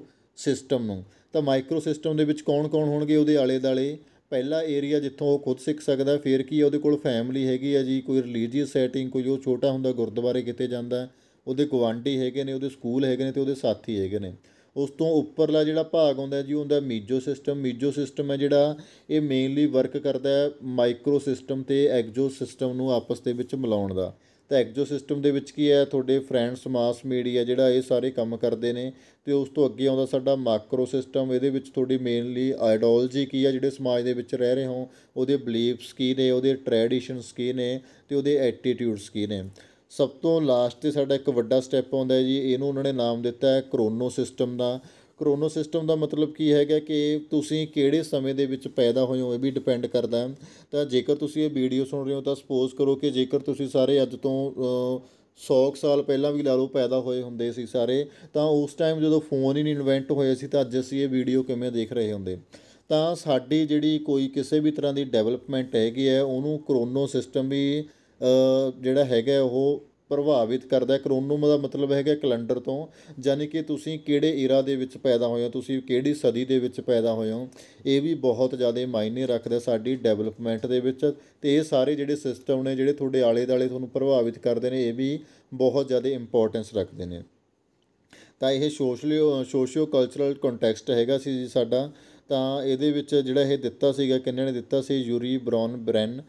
ਸਿਸਟਮ ਨੂੰ ਤਾਂ ਮਾਈਕਰੋ ਸਿਸਟਮ ਦੇ ਵਿੱਚ ਕੌਣ-ਕੌਣ ਹੋਣਗੇ ਉਹਦੇ ਆਲੇ-ਦਾਲੇ ਪਹਿਲਾ ਏਰੀਆ ਜਿੱਥੋਂ ਉਹ ਖੁਦ ਸਿੱਖ ਸਕਦਾ ਫਿਰ ਕੀ ਉਹਦੇ ਕੋਲ ਫੈਮਿਲੀ ਹੈਗੀ ਆ ਜੀ ਕੋਈ ਰਿਲੀਜੀਅਸ ਸੈਟਿੰਗ ਕੋਈ ਉਹ ਛੋਟਾ ਹੁੰਦਾ ਗੁਰਦੁਆਰੇ ਕਿਤੇ ਜਾਂਦਾ ਉਹਦੇ ਗਵਾਂਢੀ ਹੈਗੇ ਨੇ ਉਹਦੇ ਸਕੂਲ ਹੈਗੇ ਨੇ ਤੇ ਉਹਦੇ ਸਾਥੀ ਹੈਗੇ ਨੇ ਉਸ ਤੋਂ ਉੱਪਰਲਾ ਜਿਹੜਾ ਭਾਗ ਆਉਂਦਾ ਜੀ ਉਹਦਾ ਮੀਜੋ ਸਿਸਟਮ ਮੀਜੋ ਸਿਸਟਮ ਹੈ ਜਿਹੜਾ ਇਹ ਮੇਨਲੀ ਵਰਕ ਕਰਦਾ ਹੈ ਮਾਈਕਰੋ ਸਿਸਟਮ ਤੇ ਐਗਜ਼ੋ ਸਿਸਟਮ ਨੂੰ ਆਪਸ ਦੇ ਵਿੱਚ ਮਿਲਾਉਣ ਦਾ ਤਾਂ ਐਗਜ਼ੋ ਸਿਸਟਮ ਦੇ ਵਿੱਚ ਕੀ ਹੈ ਤੁਹਾਡੇ ਫਰੈਂਡਸ ਮਾਸ ਮੀਡੀਆ ਜਿਹੜਾ ਇਹ ਸਾਰੇ ਕੰਮ ਕਰਦੇ ਨੇ ਤੇ ਉਸ ਤੋਂ ਅੱਗੇ ਆਉਂਦਾ ਸਾਡਾ ਮੈਕਰੋ ਸਿਸਟਮ ਇਹਦੇ ਵਿੱਚ ਤੁਹਾਡੀ ਮੇਨਲੀ ਆਈਡੋਲੋਜੀ ਕੀ ਹੈ ਜਿਹੜੇ ਸਮਾਜ ਦੇ ਵਿੱਚ ਰਹਿ ਰਹੇ ਹੋ ਉਹਦੇ ਬਲੀਫਸ ਕੀ ਨੇ ਉਹਦੇ ਟ੍ਰੈਡੀਸ਼ਨਸ ਕੀ ਨੇ ਤੇ ਉਹਦੇ ਐਟੀਟਿਊਡਸ ਕੀ ਨੇ ਸਭ ਤੋਂ ਲਾਸਟ ਤੇ ਸਾਡਾ ਇੱਕ ਵੱਡਾ ਸਟੈਪ ਆਉਂਦਾ ਹੈ ਜੀ ਇਹਨੂੰ ਉਹਨਾਂ ਨੇ ਨਾਮ ਦਿੱਤਾ ਹੈ ਕਰੋਨੋ ਸਿਸਟਮ ਦਾ ਕਰੋਨੋ ਸਿਸਟਮ ਦਾ ਮਤਲਬ ਕੀ ਹੈਗਾ ਕਿ ਤੁਸੀਂ ਕਿਹੜੇ ਸਮੇਂ ਦੇ ਵਿੱਚ ਪੈਦਾ ਹੋਏ ਹੋ ਇਹ ਵੀ ਡਿਪੈਂਡ ਕਰਦਾ ਹੈ ਤਾਂ ਜੇਕਰ ਤੁਸੀਂ ਇਹ ਵੀਡੀਓ ਸੁਣ ਰਹੇ ਹੋ ਤਾਂ ਸਪੋਜ਼ ਕਰੋ ਕਿ ਜੇਕਰ ਤੁਸੀਂ ਸਾਰੇ ਅੱਜ ਤੋਂ 100 ਸਾਲ ਪਹਿਲਾਂ ਵੀ ਲਾ ਲਓ ਪੈਦਾ ਹੋਏ ਹੁੰਦੇ ਸੀ ਸਾਰੇ ਤਾਂ ਉਸ ਟਾਈਮ ਜਦੋਂ ਫੋਨ ਹੀ ਨਹੀਂ ਇਨਵੈਂਟ ਹੋਏ ਸੀ ਤਾਂ ਅੱਜ ਅਸੀਂ ਇਹ ਵੀਡੀਓ ਕਿਵੇਂ ਦੇਖ ਰਹੇ ਹੁੰਦੇ ਤਾਂ ਸਾਡੀ ਜਿਹੜੀ ਕੋਈ ਕਿਸੇ ਵੀ ਤਰ੍ਹਾਂ ਦੀ ਡਿਵੈਲਪਮੈਂਟ ਹੈਗੀ ਹੈ ਉਹਨੂੰ ਕਰੋਨੋ ਸਿਸਟਮ ਵੀ ਜਿਹੜਾ ਹੈਗਾ ਉਹ ਪ੍ਰਭਾਵਿਤ ਕਰਦਾ ਹੈ ਕਰੋਨੋਮ ਦਾ ਮਤਲਬ ਹੈਗਾ ਕੈਲੰਡਰ ਤੋਂ ਯਾਨੀ ਕਿ ਤੁਸੀਂ ਕਿਹੜੇ ਏਰਾ ਦੇ ਵਿੱਚ ਪੈਦਾ ਹੋਏ ਹੋ ਤੁਸੀਂ ਕਿਹੜੀ ਸਦੀ ਦੇ ਵਿੱਚ ਪੈਦਾ ਹੋਏ ਹੋ ਇਹ ਵੀ ਬਹੁਤ ਜ਼ਿਆਦਾ ਮਾਇਨੇ ਰੱਖਦਾ ਸਾਡੀ ਡਿਵੈਲਪਮੈਂਟ ਦੇ ਵਿੱਚ ਤੇ ਇਹ ਸਾਰੇ ਜਿਹੜੇ ਸਿਸਟਮ ਨੇ ਜਿਹੜੇ ਤੁਹਾਡੇ ਆਲੇ ਦਾਲੇ ਤੁਹਾਨੂੰ ਪ੍ਰਭਾਵਿਤ ਕਰਦੇ ਨੇ ਇਹ ਵੀ ਬਹੁਤ ਜ਼ਿਆਦਾ ਇੰਪੋਰਟੈਂਸ ਰੱਖਦੇ ਨੇ ਤਾਂ ਇਹ ਸੋਸ਼ਲ ਸੋਸ਼ੀਓ ਕਲਚਰਲ ਕੰਟੈਕਸਟ ਹੈਗਾ ਸੀ ਜੀ ਸਾਡਾ ਤਾਂ ਇਹਦੇ ਵਿੱਚ ਜਿਹੜਾ ਇਹ ਦਿੱਤਾ ਸੀਗਾ ਕਿੰਨੇ ਨੇ ਦਿੱਤਾ ਸੀ ਯੂਰੀ ਬ੍ਰੌਨ ਬ੍ਰੈਨ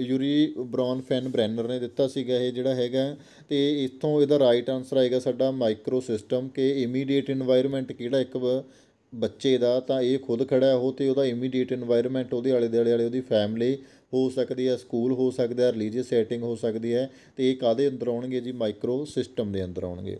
ਯੂਰੀ ਬ੍ਰੌਨ ਫੈਨ ਬ੍ਰੈਨਰ ਨੇ ਦਿੱਤਾ ਸੀਗਾ ਇਹ ਜਿਹੜਾ ਹੈਗਾ ਤੇ ਇਥੋਂ ਇਹਦਾ ਰਾਈਟ ਆਨਸਰ ਆਏਗਾ ਸਾਡਾ ਮਾਈਕਰੋ ਸਿਸਟਮ ਕਿ ਇਮੀਡੀਏਟ এনवायरमेंट ਕਿਹੜਾ ਇੱਕ ਬੱਚੇ ਦਾ ਤਾਂ ਇਹ ਖੁਦ ਖੜਾ ਹੋ ਉਹ ਤੇ ਉਹਦਾ ਇਮੀਡੀਏਟ এনवायरमेंट ਉਹਦੇ ਆਲੇ ਦੁਆਲੇ ਵਾਲੇ ਉਹਦੀ ਫੈਮਿਲੀ ਹੋ ਸਕਦੀ ਹੈ ਸਕੂਲ ਹੋ ਸਕਦਾ ਹੈ ਰਿਲੀਜੀਅਸ ਸੈਟਿੰਗ ਹੋ ਸਕਦੀ ਹੈ ਤੇ ਇਹ ਕਾਦੇ ਅੰਦਰ ਆਉਣਗੇ ਜੀ ਮਾਈਕਰੋ ਸਿਸਟਮ ਦੇ ਅੰਦਰ ਆਉਣਗੇ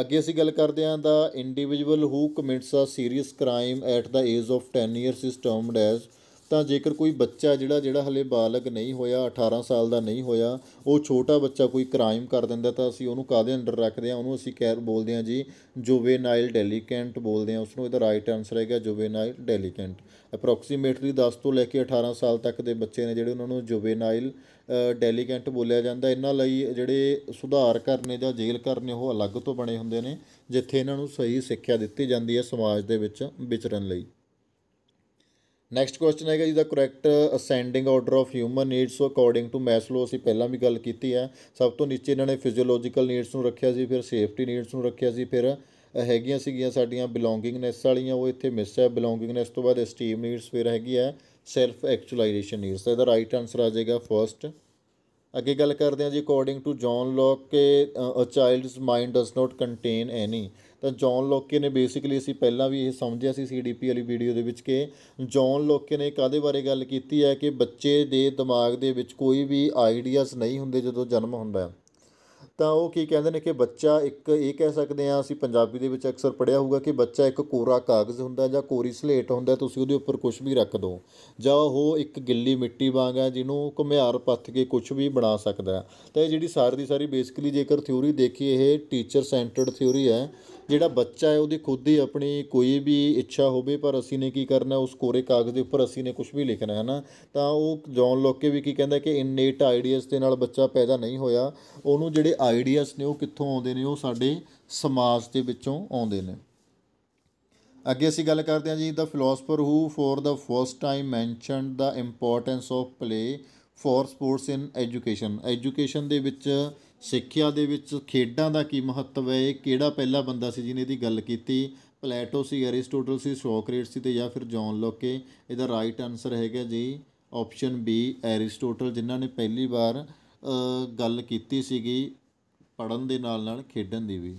ਅੱਗੇ ਅਸੀਂ ਗੱਲ ਕਰਦੇ ਹਾਂ ਦਾ individual who commits a serious crime at the age of 10 years is termed as ਤਾਂ ਜੇਕਰ ਕੋਈ ਬੱਚਾ ਜਿਹੜਾ ਜਿਹੜਾ ਹਲੇ ਬਾਲਗ ਨਹੀਂ ਹੋਇਆ 18 ਸਾਲ ਦਾ ਨਹੀਂ ਹੋਇਆ ਉਹ ਛੋਟਾ ਬੱਚਾ ਕੋਈ ਕ੍ਰਾਈਮ ਕਰ ਦਿੰਦਾ ਤਾਂ ਅਸੀਂ ਉਹਨੂੰ ਕਾਦੇ ਅੰਡਰ ਰੱਖਦੇ ਆ ਉਹਨੂੰ ਅਸੀਂ ਕੈਰ ਬੋਲਦੇ ਆ ਜੀ ਜੁਵੇਨਾਈਲ ਡੈਲੀਕੈਂਟ ਬੋਲਦੇ ਆ ਉਸ ਨੂੰ ਇਹਦਾ ਰਾਈਟ ਆਨਸਰ ਹੈਗਾ ਜੁਵੇਨਾਈਲ ਡੈਲੀਕੈਂਟ ਅਪਰੋਕਸੀਮੇਟਲੀ 10 ਤੋਂ ਲੈ ਕੇ 18 ਸਾਲ ਤੱਕ ਦੇ ਬੱਚੇ ਨੇ ਜਿਹੜੇ ਉਹਨਾਂ ਨੂੰ ਜੁਵੇਨਾਈਲ ਡੈਲੀਕੈਂਟ ਬੋਲਿਆ ਜਾਂਦਾ ਇਹਨਾਂ ਲਈ ਜਿਹੜੇ ਸੁਧਾਰ ਕਰਨੇ ਜਾਂ ਜੇਲ੍ਹ ਕਰਨੇ ਉਹ ਅਲੱਗ ਤੋਂ ਬਣੇ ਹੁੰਦੇ ਨੇ ਜਿੱਥੇ ਇਹਨਾਂ ਨੂੰ ਸਹੀ ਸਿੱਖਿਆ ਦਿੱਤੀ ਜਾਂਦੀ ਹੈ ਸਮਾਜ ਦੇ ਵਿੱਚ ਵਿਚਰਨ ਲਈ ਨੈਕਸਟ ਕੁਐਸਚਨ ਹੈਗਾ ਜੀ the correct ascending order of human needs according to Maslow ਅਸੀਂ ਪਹਿਲਾਂ ਵੀ ਗੱਲ ਕੀਤੀ ਹੈ ਸਭ ਤੋਂ ਨੀਚੇ ਇਹਨਾਂ ਨੇ ਫਿਜ਼ੀਓਲੋਜੀਕਲ ਨੀਡਸ ਨੂੰ ਰੱਖਿਆ ਸੀ ਫਿਰ ਸੇਫਟੀ ਨੀਡਸ ਨੂੰ ਰੱਖਿਆ ਸੀ ਫਿਰ ਹੈਗੀਆਂ ਸੀਗੀਆਂ ਸਾਡੀਆਂ ਬਿਲੋਂਗਿੰਗਨੈਸ ਵਾਲੀਆਂ ਉਹ ਇੱਥੇ ਮਿਸ ਹੈ ਬਿਲੋਂਗਿੰਗਨੈਸ ਤੋਂ ਬਾਅਦ ਸਟੀਮ ਨੀਡਸ ਫਿਰ ਹੈਗੀ ਹੈ ਸੈਲਫ ਐਕਚੁਅਲਾਈਜੇਸ਼ਨ ਨੀਡਸ ਤਾਂ ਇਹਦਾ ਰਾਈਟ ਆਨਸਰ ਆ ਜਾਏਗਾ ਫਰਸਟ ਅੱਗੇ ਗੱਲ ਕਰਦੇ ਹਾਂ ਜੀ ਅਕੋਰਡਿੰਗ ਟੂ ਜੌਨ ਲੌਕ ਕੇ a child's mind does not contain any ਤਾਂ ਜੌਨ ਲੋਕੇ ਨੇ ਬੇਸਿਕਲੀ ਅਸੀਂ ਪਹਿਲਾਂ ਵੀ ਇਹ ਸਮਝਿਆ ਸੀ ਸੀਡੀਪੀ ਵਾਲੀ ਵੀਡੀਓ ਦੇ ਵਿੱਚ ਕਿ ਜੌਨ ਲੋਕੇ ਨੇ ਕਾਦੇ ਬਾਰੇ ਗੱਲ ਕੀਤੀ ਹੈ ਕਿ ਬੱਚੇ ਦੇ ਦਿਮਾਗ ਦੇ ਵਿੱਚ ਕੋਈ ਵੀ ਆਈਡੀਆਜ਼ ਨਹੀਂ ਹੁੰਦੇ ਜਦੋਂ ਜਨਮ ਹੁੰਦਾ ਹੈ ਤਾਂ ਉਹ ਕੀ ਕਹਿੰਦੇ ਨੇ ਕਿ ਬੱਚਾ ਇੱਕ ਇਹ ਕਹਿ ਸਕਦੇ ਆ ਅਸੀਂ ਪੰਜਾਬੀ ਦੇ ਵਿੱਚ ਅਕਸਰ ਪੜਿਆ ਹੋਊਗਾ ਕਿ ਬੱਚਾ ਇੱਕ ਕੋਰਾ ਕਾਗਜ਼ ਹੁੰਦਾ ਜਾਂ ਕੋਰੀ ਸਲੇਟ ਹੁੰਦਾ ਤੁਸੀਂ ਉਹਦੇ ਉੱਪਰ ਕੁਝ ਵੀ ਰੱਖ ਦੋ ਜਾਂ ਉਹ ਇੱਕ ਗਿੱਲੀ ਮਿੱਟੀ ਵਾਂਗ ਹੈ ਜਿਹਨੂੰ ਘੁਮਿਆਰ ਪੱਥ ਕੇ ਕੁਝ ਵੀ ਬਣਾ ਸਕਦਾ ਤਾਂ ਇਹ ਜਿਹੜੀ ਸਾਰੀ ਦੀ ਸਾਰੀ ਬੇਸਿਕਲੀ ਜੇਕਰ ਥਿਊਰੀ ਦੇਖੀ ਇਹ ਟੀਚਰ ਸੈਂਟਰਡ ਥਿਊਰੀ ਹੈ ਜਿਹੜਾ ਬੱਚਾ ਹੈ ਉਹਦੀ ਖੁਦ ਦੀ ਆਪਣੀ ਕੋਈ ਵੀ ਇੱਛਾ ਹੋਵੇ ਪਰ ਅਸੀਂ ਨੇ ਕੀ ਕਰਨਾ ਉਸ ਕੋਰੇ ਕਾਗਜ਼ ਦੇ ਉੱਪਰ ਅਸੀਂ ਨੇ ਕੁਝ ਵੀ ਲਿਖਣਾ ਹੈ ਨਾ ਤਾਂ ਉਹ ਜੌਨ ਲੋਕੇ ਵੀ ਕੀ ਕਹਿੰਦਾ ਕਿ ਇਨੇਟ ਆਈਡੀਆਜ਼ ਦੇ ਨਾਲ ਬੱਚਾ ਪੈਦਾ ਨਹੀਂ ਹੋਇਆ ਉਹਨੂੰ ਜਿਹੜੇ ਆਈਡੀਆਜ਼ ਨੇ ਉਹ ਕਿੱਥੋਂ ਆਉਂਦੇ ਨੇ ਉਹ ਸਾਡੇ ਸਮਾਜ ਦੇ ਵਿੱਚੋਂ ਆਉਂਦੇ ਨੇ ਅੱਗੇ ਅਸੀਂ ਗੱਲ ਕਰਦੇ ਹਾਂ ਜੀ the philosopher who for the first time mentioned the importance of play for sports in education education ਦੇ ਵਿੱਚ ਸਿੱਖਿਆ ਦੇ ਵਿੱਚ ਖੇਡਾਂ ਦਾ ਕੀ ਮਹੱਤਵ ਹੈ ਇਹ ਕਿਹੜਾ ਪਹਿਲਾ ਬੰਦਾ ਸੀ ਜਿਹਨੇ ਇਹਦੀ ਗੱਲ ਕੀਤੀ ਪਲੇਟੋ ਸੀ ਅਰਿਸਟੋਟਲ ਸੀ ਸੋਕਰੇਟਸ ਸੀ ਤੇ ਜਾਂ ਫਿਰ ਜੌਨ ਲੋਕੇ ਇਹਦਾ ਰਾਈਟ ਆਨਸਰ ਹੈਗਾ ਜੀ ਆਪਸ਼ਨ ਬੀ ਅਰਿਸਟੋਟਲ ਜਿਨ੍ਹਾਂ ਨੇ ਪਹਿਲੀ ਵਾਰ ਗੱਲ ਕੀਤੀ ਸੀਗੀ ਪੜਨ ਦੇ ਨਾਲ ਨਾਲ ਖੇਡਣ ਦੀ ਵੀ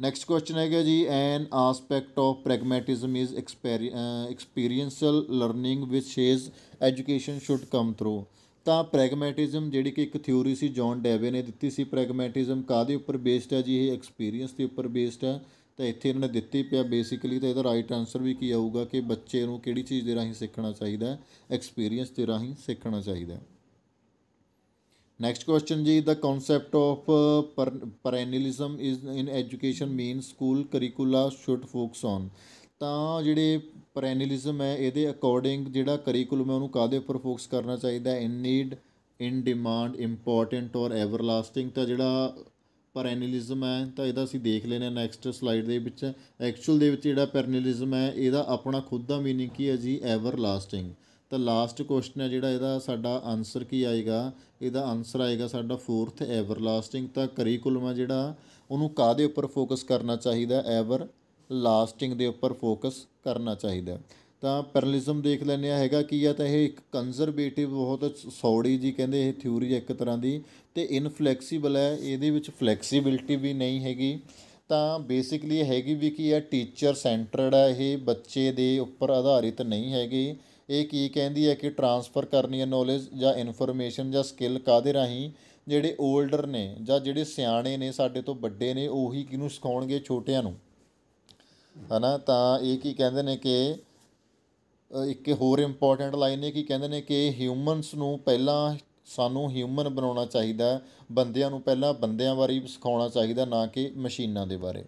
ਨੈਕਸਟ ਕੁਐਸਚਨ ਹੈਗਾ ਜੀ an aspect of pragmatism is experiential learning which is education should come through ਤਾਂ ਪ੍ਰੈਗਮੈਟਿਜ਼ਮ ਜਿਹੜੀ ਕਿ ਇੱਕ ਥਿਊਰੀ ਸੀ ਜੌਨ ਡੇਵੇ ਨੇ ਦਿੱਤੀ ਸੀ ਪ੍ਰੈਗਮੈਟਿਜ਼ਮ ਕਾਦੇ ਉੱਪਰ ਬੇਸਡ ਹੈ ਜੀ ਇਹ ਐਕਸਪੀਰੀਅੰਸ ਦੇ ਉੱਪਰ ਬੇਸਡ ਹੈ ਤਾਂ ਇੱਥੇ ਇਹਨਾਂ ਨੇ ਦਿੱਤੀ ਪਿਆ ਬੇਸਿਕਲੀ ਤਾਂ ਇਹਦਾ ਰਾਈਟ ਆਨਸਰ ਵੀ ਕੀ ਆਊਗਾ ਕਿ ਬੱਚੇ ਨੂੰ ਕਿਹੜੀ ਚੀਜ਼ ਦੇ ਰਾਹੀਂ ਸਿੱਖਣਾ ਚਾਹੀਦਾ ਐਕਸਪੀਰੀਅੰਸ ਦੇ ਰਾਹੀਂ ਸਿੱਖਣਾ ਚਾਹੀਦਾ ਨੈਕਸਟ ਕੁਐਸਚਨ ਜੀ the concept of perennialism is in education mean school curricula should focus on ਤਾਂ ਜਿਹੜੇ ਪੈਰੇਨਲਿਜ਼ਮ ਹੈ ਇਹਦੇ ਅਕੋਰਡਿੰਗ ਜਿਹੜਾ ਕਰਿਕੂਲਮ ਹੈ ਉਹਨੂੰ ਕਾਦੇ ਉੱਪਰ ਫੋਕਸ ਕਰਨਾ ਚਾਹੀਦਾ ਹੈ in need in demand important or everlasting ਤਾਂ ਜਿਹੜਾ ਪੈਰੇਨਲਿਜ਼ਮ ਹੈ ਤਾਂ ਇਹਦਾ ਅਸੀਂ ਦੇਖ ਲੈਨੇ ਨੈਕਸਟ ਸਲਾਈਡ ਦੇ ਵਿੱਚ ਐਕਚੁਅਲ ਦੇ ਵਿੱਚ ਜਿਹੜਾ ਪੈਰੇਨਲਿਜ਼ਮ ਹੈ ਇਹਦਾ ਆਪਣਾ ਖੁਦ ਦਾ ਮੀਨਿੰਗ ਕੀ ਹੈ ਜੀ ਐਵਰਲਾਸਟਿੰਗ ਤਾਂ ਲਾਸਟ ਕੁਐਸਚਨ ਹੈ ਜਿਹੜਾ ਇਹਦਾ ਸਾਡਾ ਆਨਸਰ ਕੀ ਆਏਗਾ ਇਹਦਾ ਆਨਸਰ ਆਏਗਾ ਸਾਡਾ 4th ਐਵਰਲਾਸਟਿੰਗ ਤਾਂ ਕਰਿਕੂਲਮ ਹੈ ਜਿਹੜਾ ਉਹਨੂੰ ਕਾਦੇ ਉੱਪਰ ਫੋਕਸ ਕਰਨਾ ਚਾਹੀਦਾ ਐਵਰ ਲਾਸਟਿੰਗ ਦੇ ਉੱਪਰ ਫੋਕਸ ਕਰਨਾ ਚਾਹੀਦਾ ਤਾਂ ਪੈਰਲਿਜ਼ਮ ਦੇਖ ਲੈਣਿਆ ਆ ਹੈਗਾ ਕੀ ਆ ਤਾਂ ਇਹ ਇੱਕ ਕੰਜ਼ਰਵੇਟਿਵ ਬਹੁਤ ਸੌੜੀ ਜੀ ਕਹਿੰਦੇ ਇਹ ਥਿਊਰੀ ਇੱਕ ਤਰ੍ਹਾਂ ਦੀ ਤੇ ਇਨਫਲੈਕਸੀਬਲ ਹੈ ਇਹਦੇ ਵਿੱਚ ਫਲੈਕਸੀਬਿਲਟੀ ਵੀ ਨਹੀਂ ਹੈਗੀ ਤਾਂ ਬੇਸਿਕਲੀ ਹੈਗੀ ਵੀ ਕੀ ਇਹ ਟੀਚਰ ਸੈਂਟਰਡ ਹੈ ਇਹ ਬੱਚੇ ਦੇ ਉੱਪਰ ਆਧਾਰਿਤ ਨਹੀਂ ਹੈਗੀ ਇਹ ਕੀ ਕਹਿੰਦੀ ਹੈ ਕਿ ਟਰਾਂਸਫਰ ਕਰਨੀ ਹੈ ਨੌਲੇਜ ਜਾਂ ਇਨਫੋਰਮੇਸ਼ਨ ਜਾਂ ਸਕਿੱਲ ਕਾਦੇ ਰਾਹੀਂ ਜਿਹੜੇ 올ਡਰ ਨੇ ਜਾਂ ਜਿਹੜੇ ਸਿਆਣੇ ਨੇ ਸਾਡੇ ਤੋਂ ਵੱਡੇ ਨੇ ਉਹੀ ਕਿਨੂੰ ਸਿਖਾਉਣਗੇ ਛੋਟਿਆਂ ਨੂੰ ਹਨਾ ਤਾਂ ਇਹ ਕੀ ਕਹਿੰਦੇ ਨੇ ਕਿ ਇੱਕ ਹੋਰ ਇੰਪੋਰਟੈਂਟ ਲਾਈਨ ਇਹ ਕੀ ਕਹਿੰਦੇ ਨੇ ਕਿ ਹਿਊਮਨਸ ਨੂੰ ਪਹਿਲਾਂ ਸਾਨੂੰ ਹਿਊਮਨ ਬਣਾਉਣਾ ਚਾਹੀਦਾ ਬੰਦਿਆਂ ਨੂੰ ਪਹਿਲਾਂ ਬੰਦਿਆਂ ਬਾਰੇ ਸਿਖਾਉਣਾ ਚਾਹੀਦਾ ਨਾ ਕਿ ਮਸ਼ੀਨਾਂ ਦੇ ਬਾਰੇ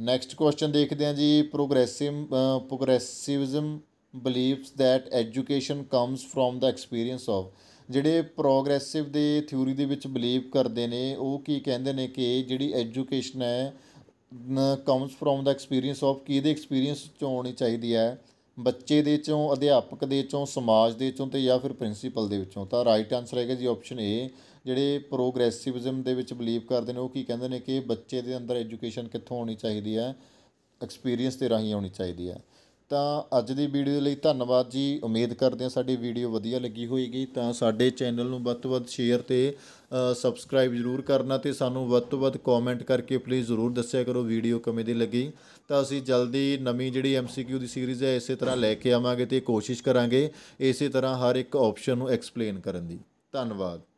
ਨੈਕਸਟ ਕੁਐਸਚਨ ਦੇਖਦੇ ਹਾਂ ਜੀ progressive progressivism believes that education comes from the experience of ਜਿਹੜੇ ਪ੍ਰੋਗਰੈਸਿਵ ਦੇ ਥਿਊਰੀ ਦੇ ਵਿੱਚ ਬਲੀਵ ਕਰਦੇ ਨੇ ਉਹ ਕੀ ਕਹਿੰਦੇ ਨੇ ਕਿ ਜਿਹੜੀ ਐਜੂਕੇਸ਼ਨ ਹੈ comes from the experience of ਕਿਹਦੇ ਐਕਸਪੀਰੀਅੰਸ ਚੋਂ ਆਉਣੀ ਚਾਹੀਦੀ ਹੈ ਬੱਚੇ ਦੇ ਚੋਂ ਅਧਿਆਪਕ ਦੇ ਚੋਂ ਸਮਾਜ ਦੇ ਚੋਂ ਤੇ ਜਾਂ ਫਿਰ ਪ੍ਰਿੰਸੀਪਲ ਦੇ ਵਿੱਚੋਂ ਤਾਂ ਰਾਈਟ ਆਨਸਰ ਹੈਗਾ ਜੀ ਆਪਸ਼ਨ ਏ ਜਿਹੜੇ ਪ੍ਰੋਗਰੈਸਿਵਿਜ਼ਮ ਦੇ ਵਿੱਚ ਬਲੀਵ ਕਰਦੇ ਨੇ ਉਹ ਕੀ ਕਹਿੰਦੇ ਨੇ ਕਿ ਬੱਚੇ ਦੇ ਅੰਦਰ ਐਜੂਕੇਸ਼ਨ ਕਿੱਥੋਂ ਹੋਣੀ ਚਾਹੀਦੀ ਹੈ ਐਕਸਪੀਰੀਅੰਸ ਦੇ ਰਾਹੀਂ ਹੋਣੀ ਚਾਹੀਦੀ ਹੈ ਤਾਂ ਅੱਜ ਦੀ ਵੀਡੀਓ ਲਈ ਧੰਨਵਾਦ ਜੀ ਉਮੀਦ ਕਰਦੇ ਹਾਂ ਸਾਡੀ ਵੀਡੀਓ ਵਧੀਆ ਲੱਗੀ ਹੋਏਗੀ ਤਾਂ ਸਾਡੇ ਚੈਨਲ ਨੂੰ ਵੱਧ ਤੋਂ ਵੱਧ ਸ਼ੇਅਰ ਤੇ ਸਬਸਕ੍ਰਾਈਬ ਜ਼ਰੂਰ ਕਰਨਾ ਤੇ ਸਾਨੂੰ ਵੱਧ ਤੋਂ ਵੱਧ ਕਮੈਂਟ ਕਰਕੇ ਪਲੀਜ਼ ਜ਼ਰੂਰ ਦੱਸਿਆ ਕਰੋ ਵੀਡੀਓ ਕਿਵੇਂ ਦੀ ਲੱਗੀ ਤਾਂ ਅਸੀਂ ਜਲਦੀ ਨਵੀਂ ਜਿਹੜੀ ਐਮਸੀਕਿਊ ਦੀ ਸੀਰੀਜ਼ ਹੈ ਇਸੇ ਤਰ੍ਹਾਂ ਲੈ ਕੇ ਆਵਾਂਗੇ ਤੇ ਕੋਸ਼ਿਸ਼ ਕਰਾਂਗੇ ਇਸੇ ਤਰ੍ਹਾਂ ਹਰ ਇੱਕ ਆਪਸ਼ਨ ਨੂੰ ਐਕਸਪਲੇਨ ਕਰਨ ਦੀ ਧੰਨਵਾਦ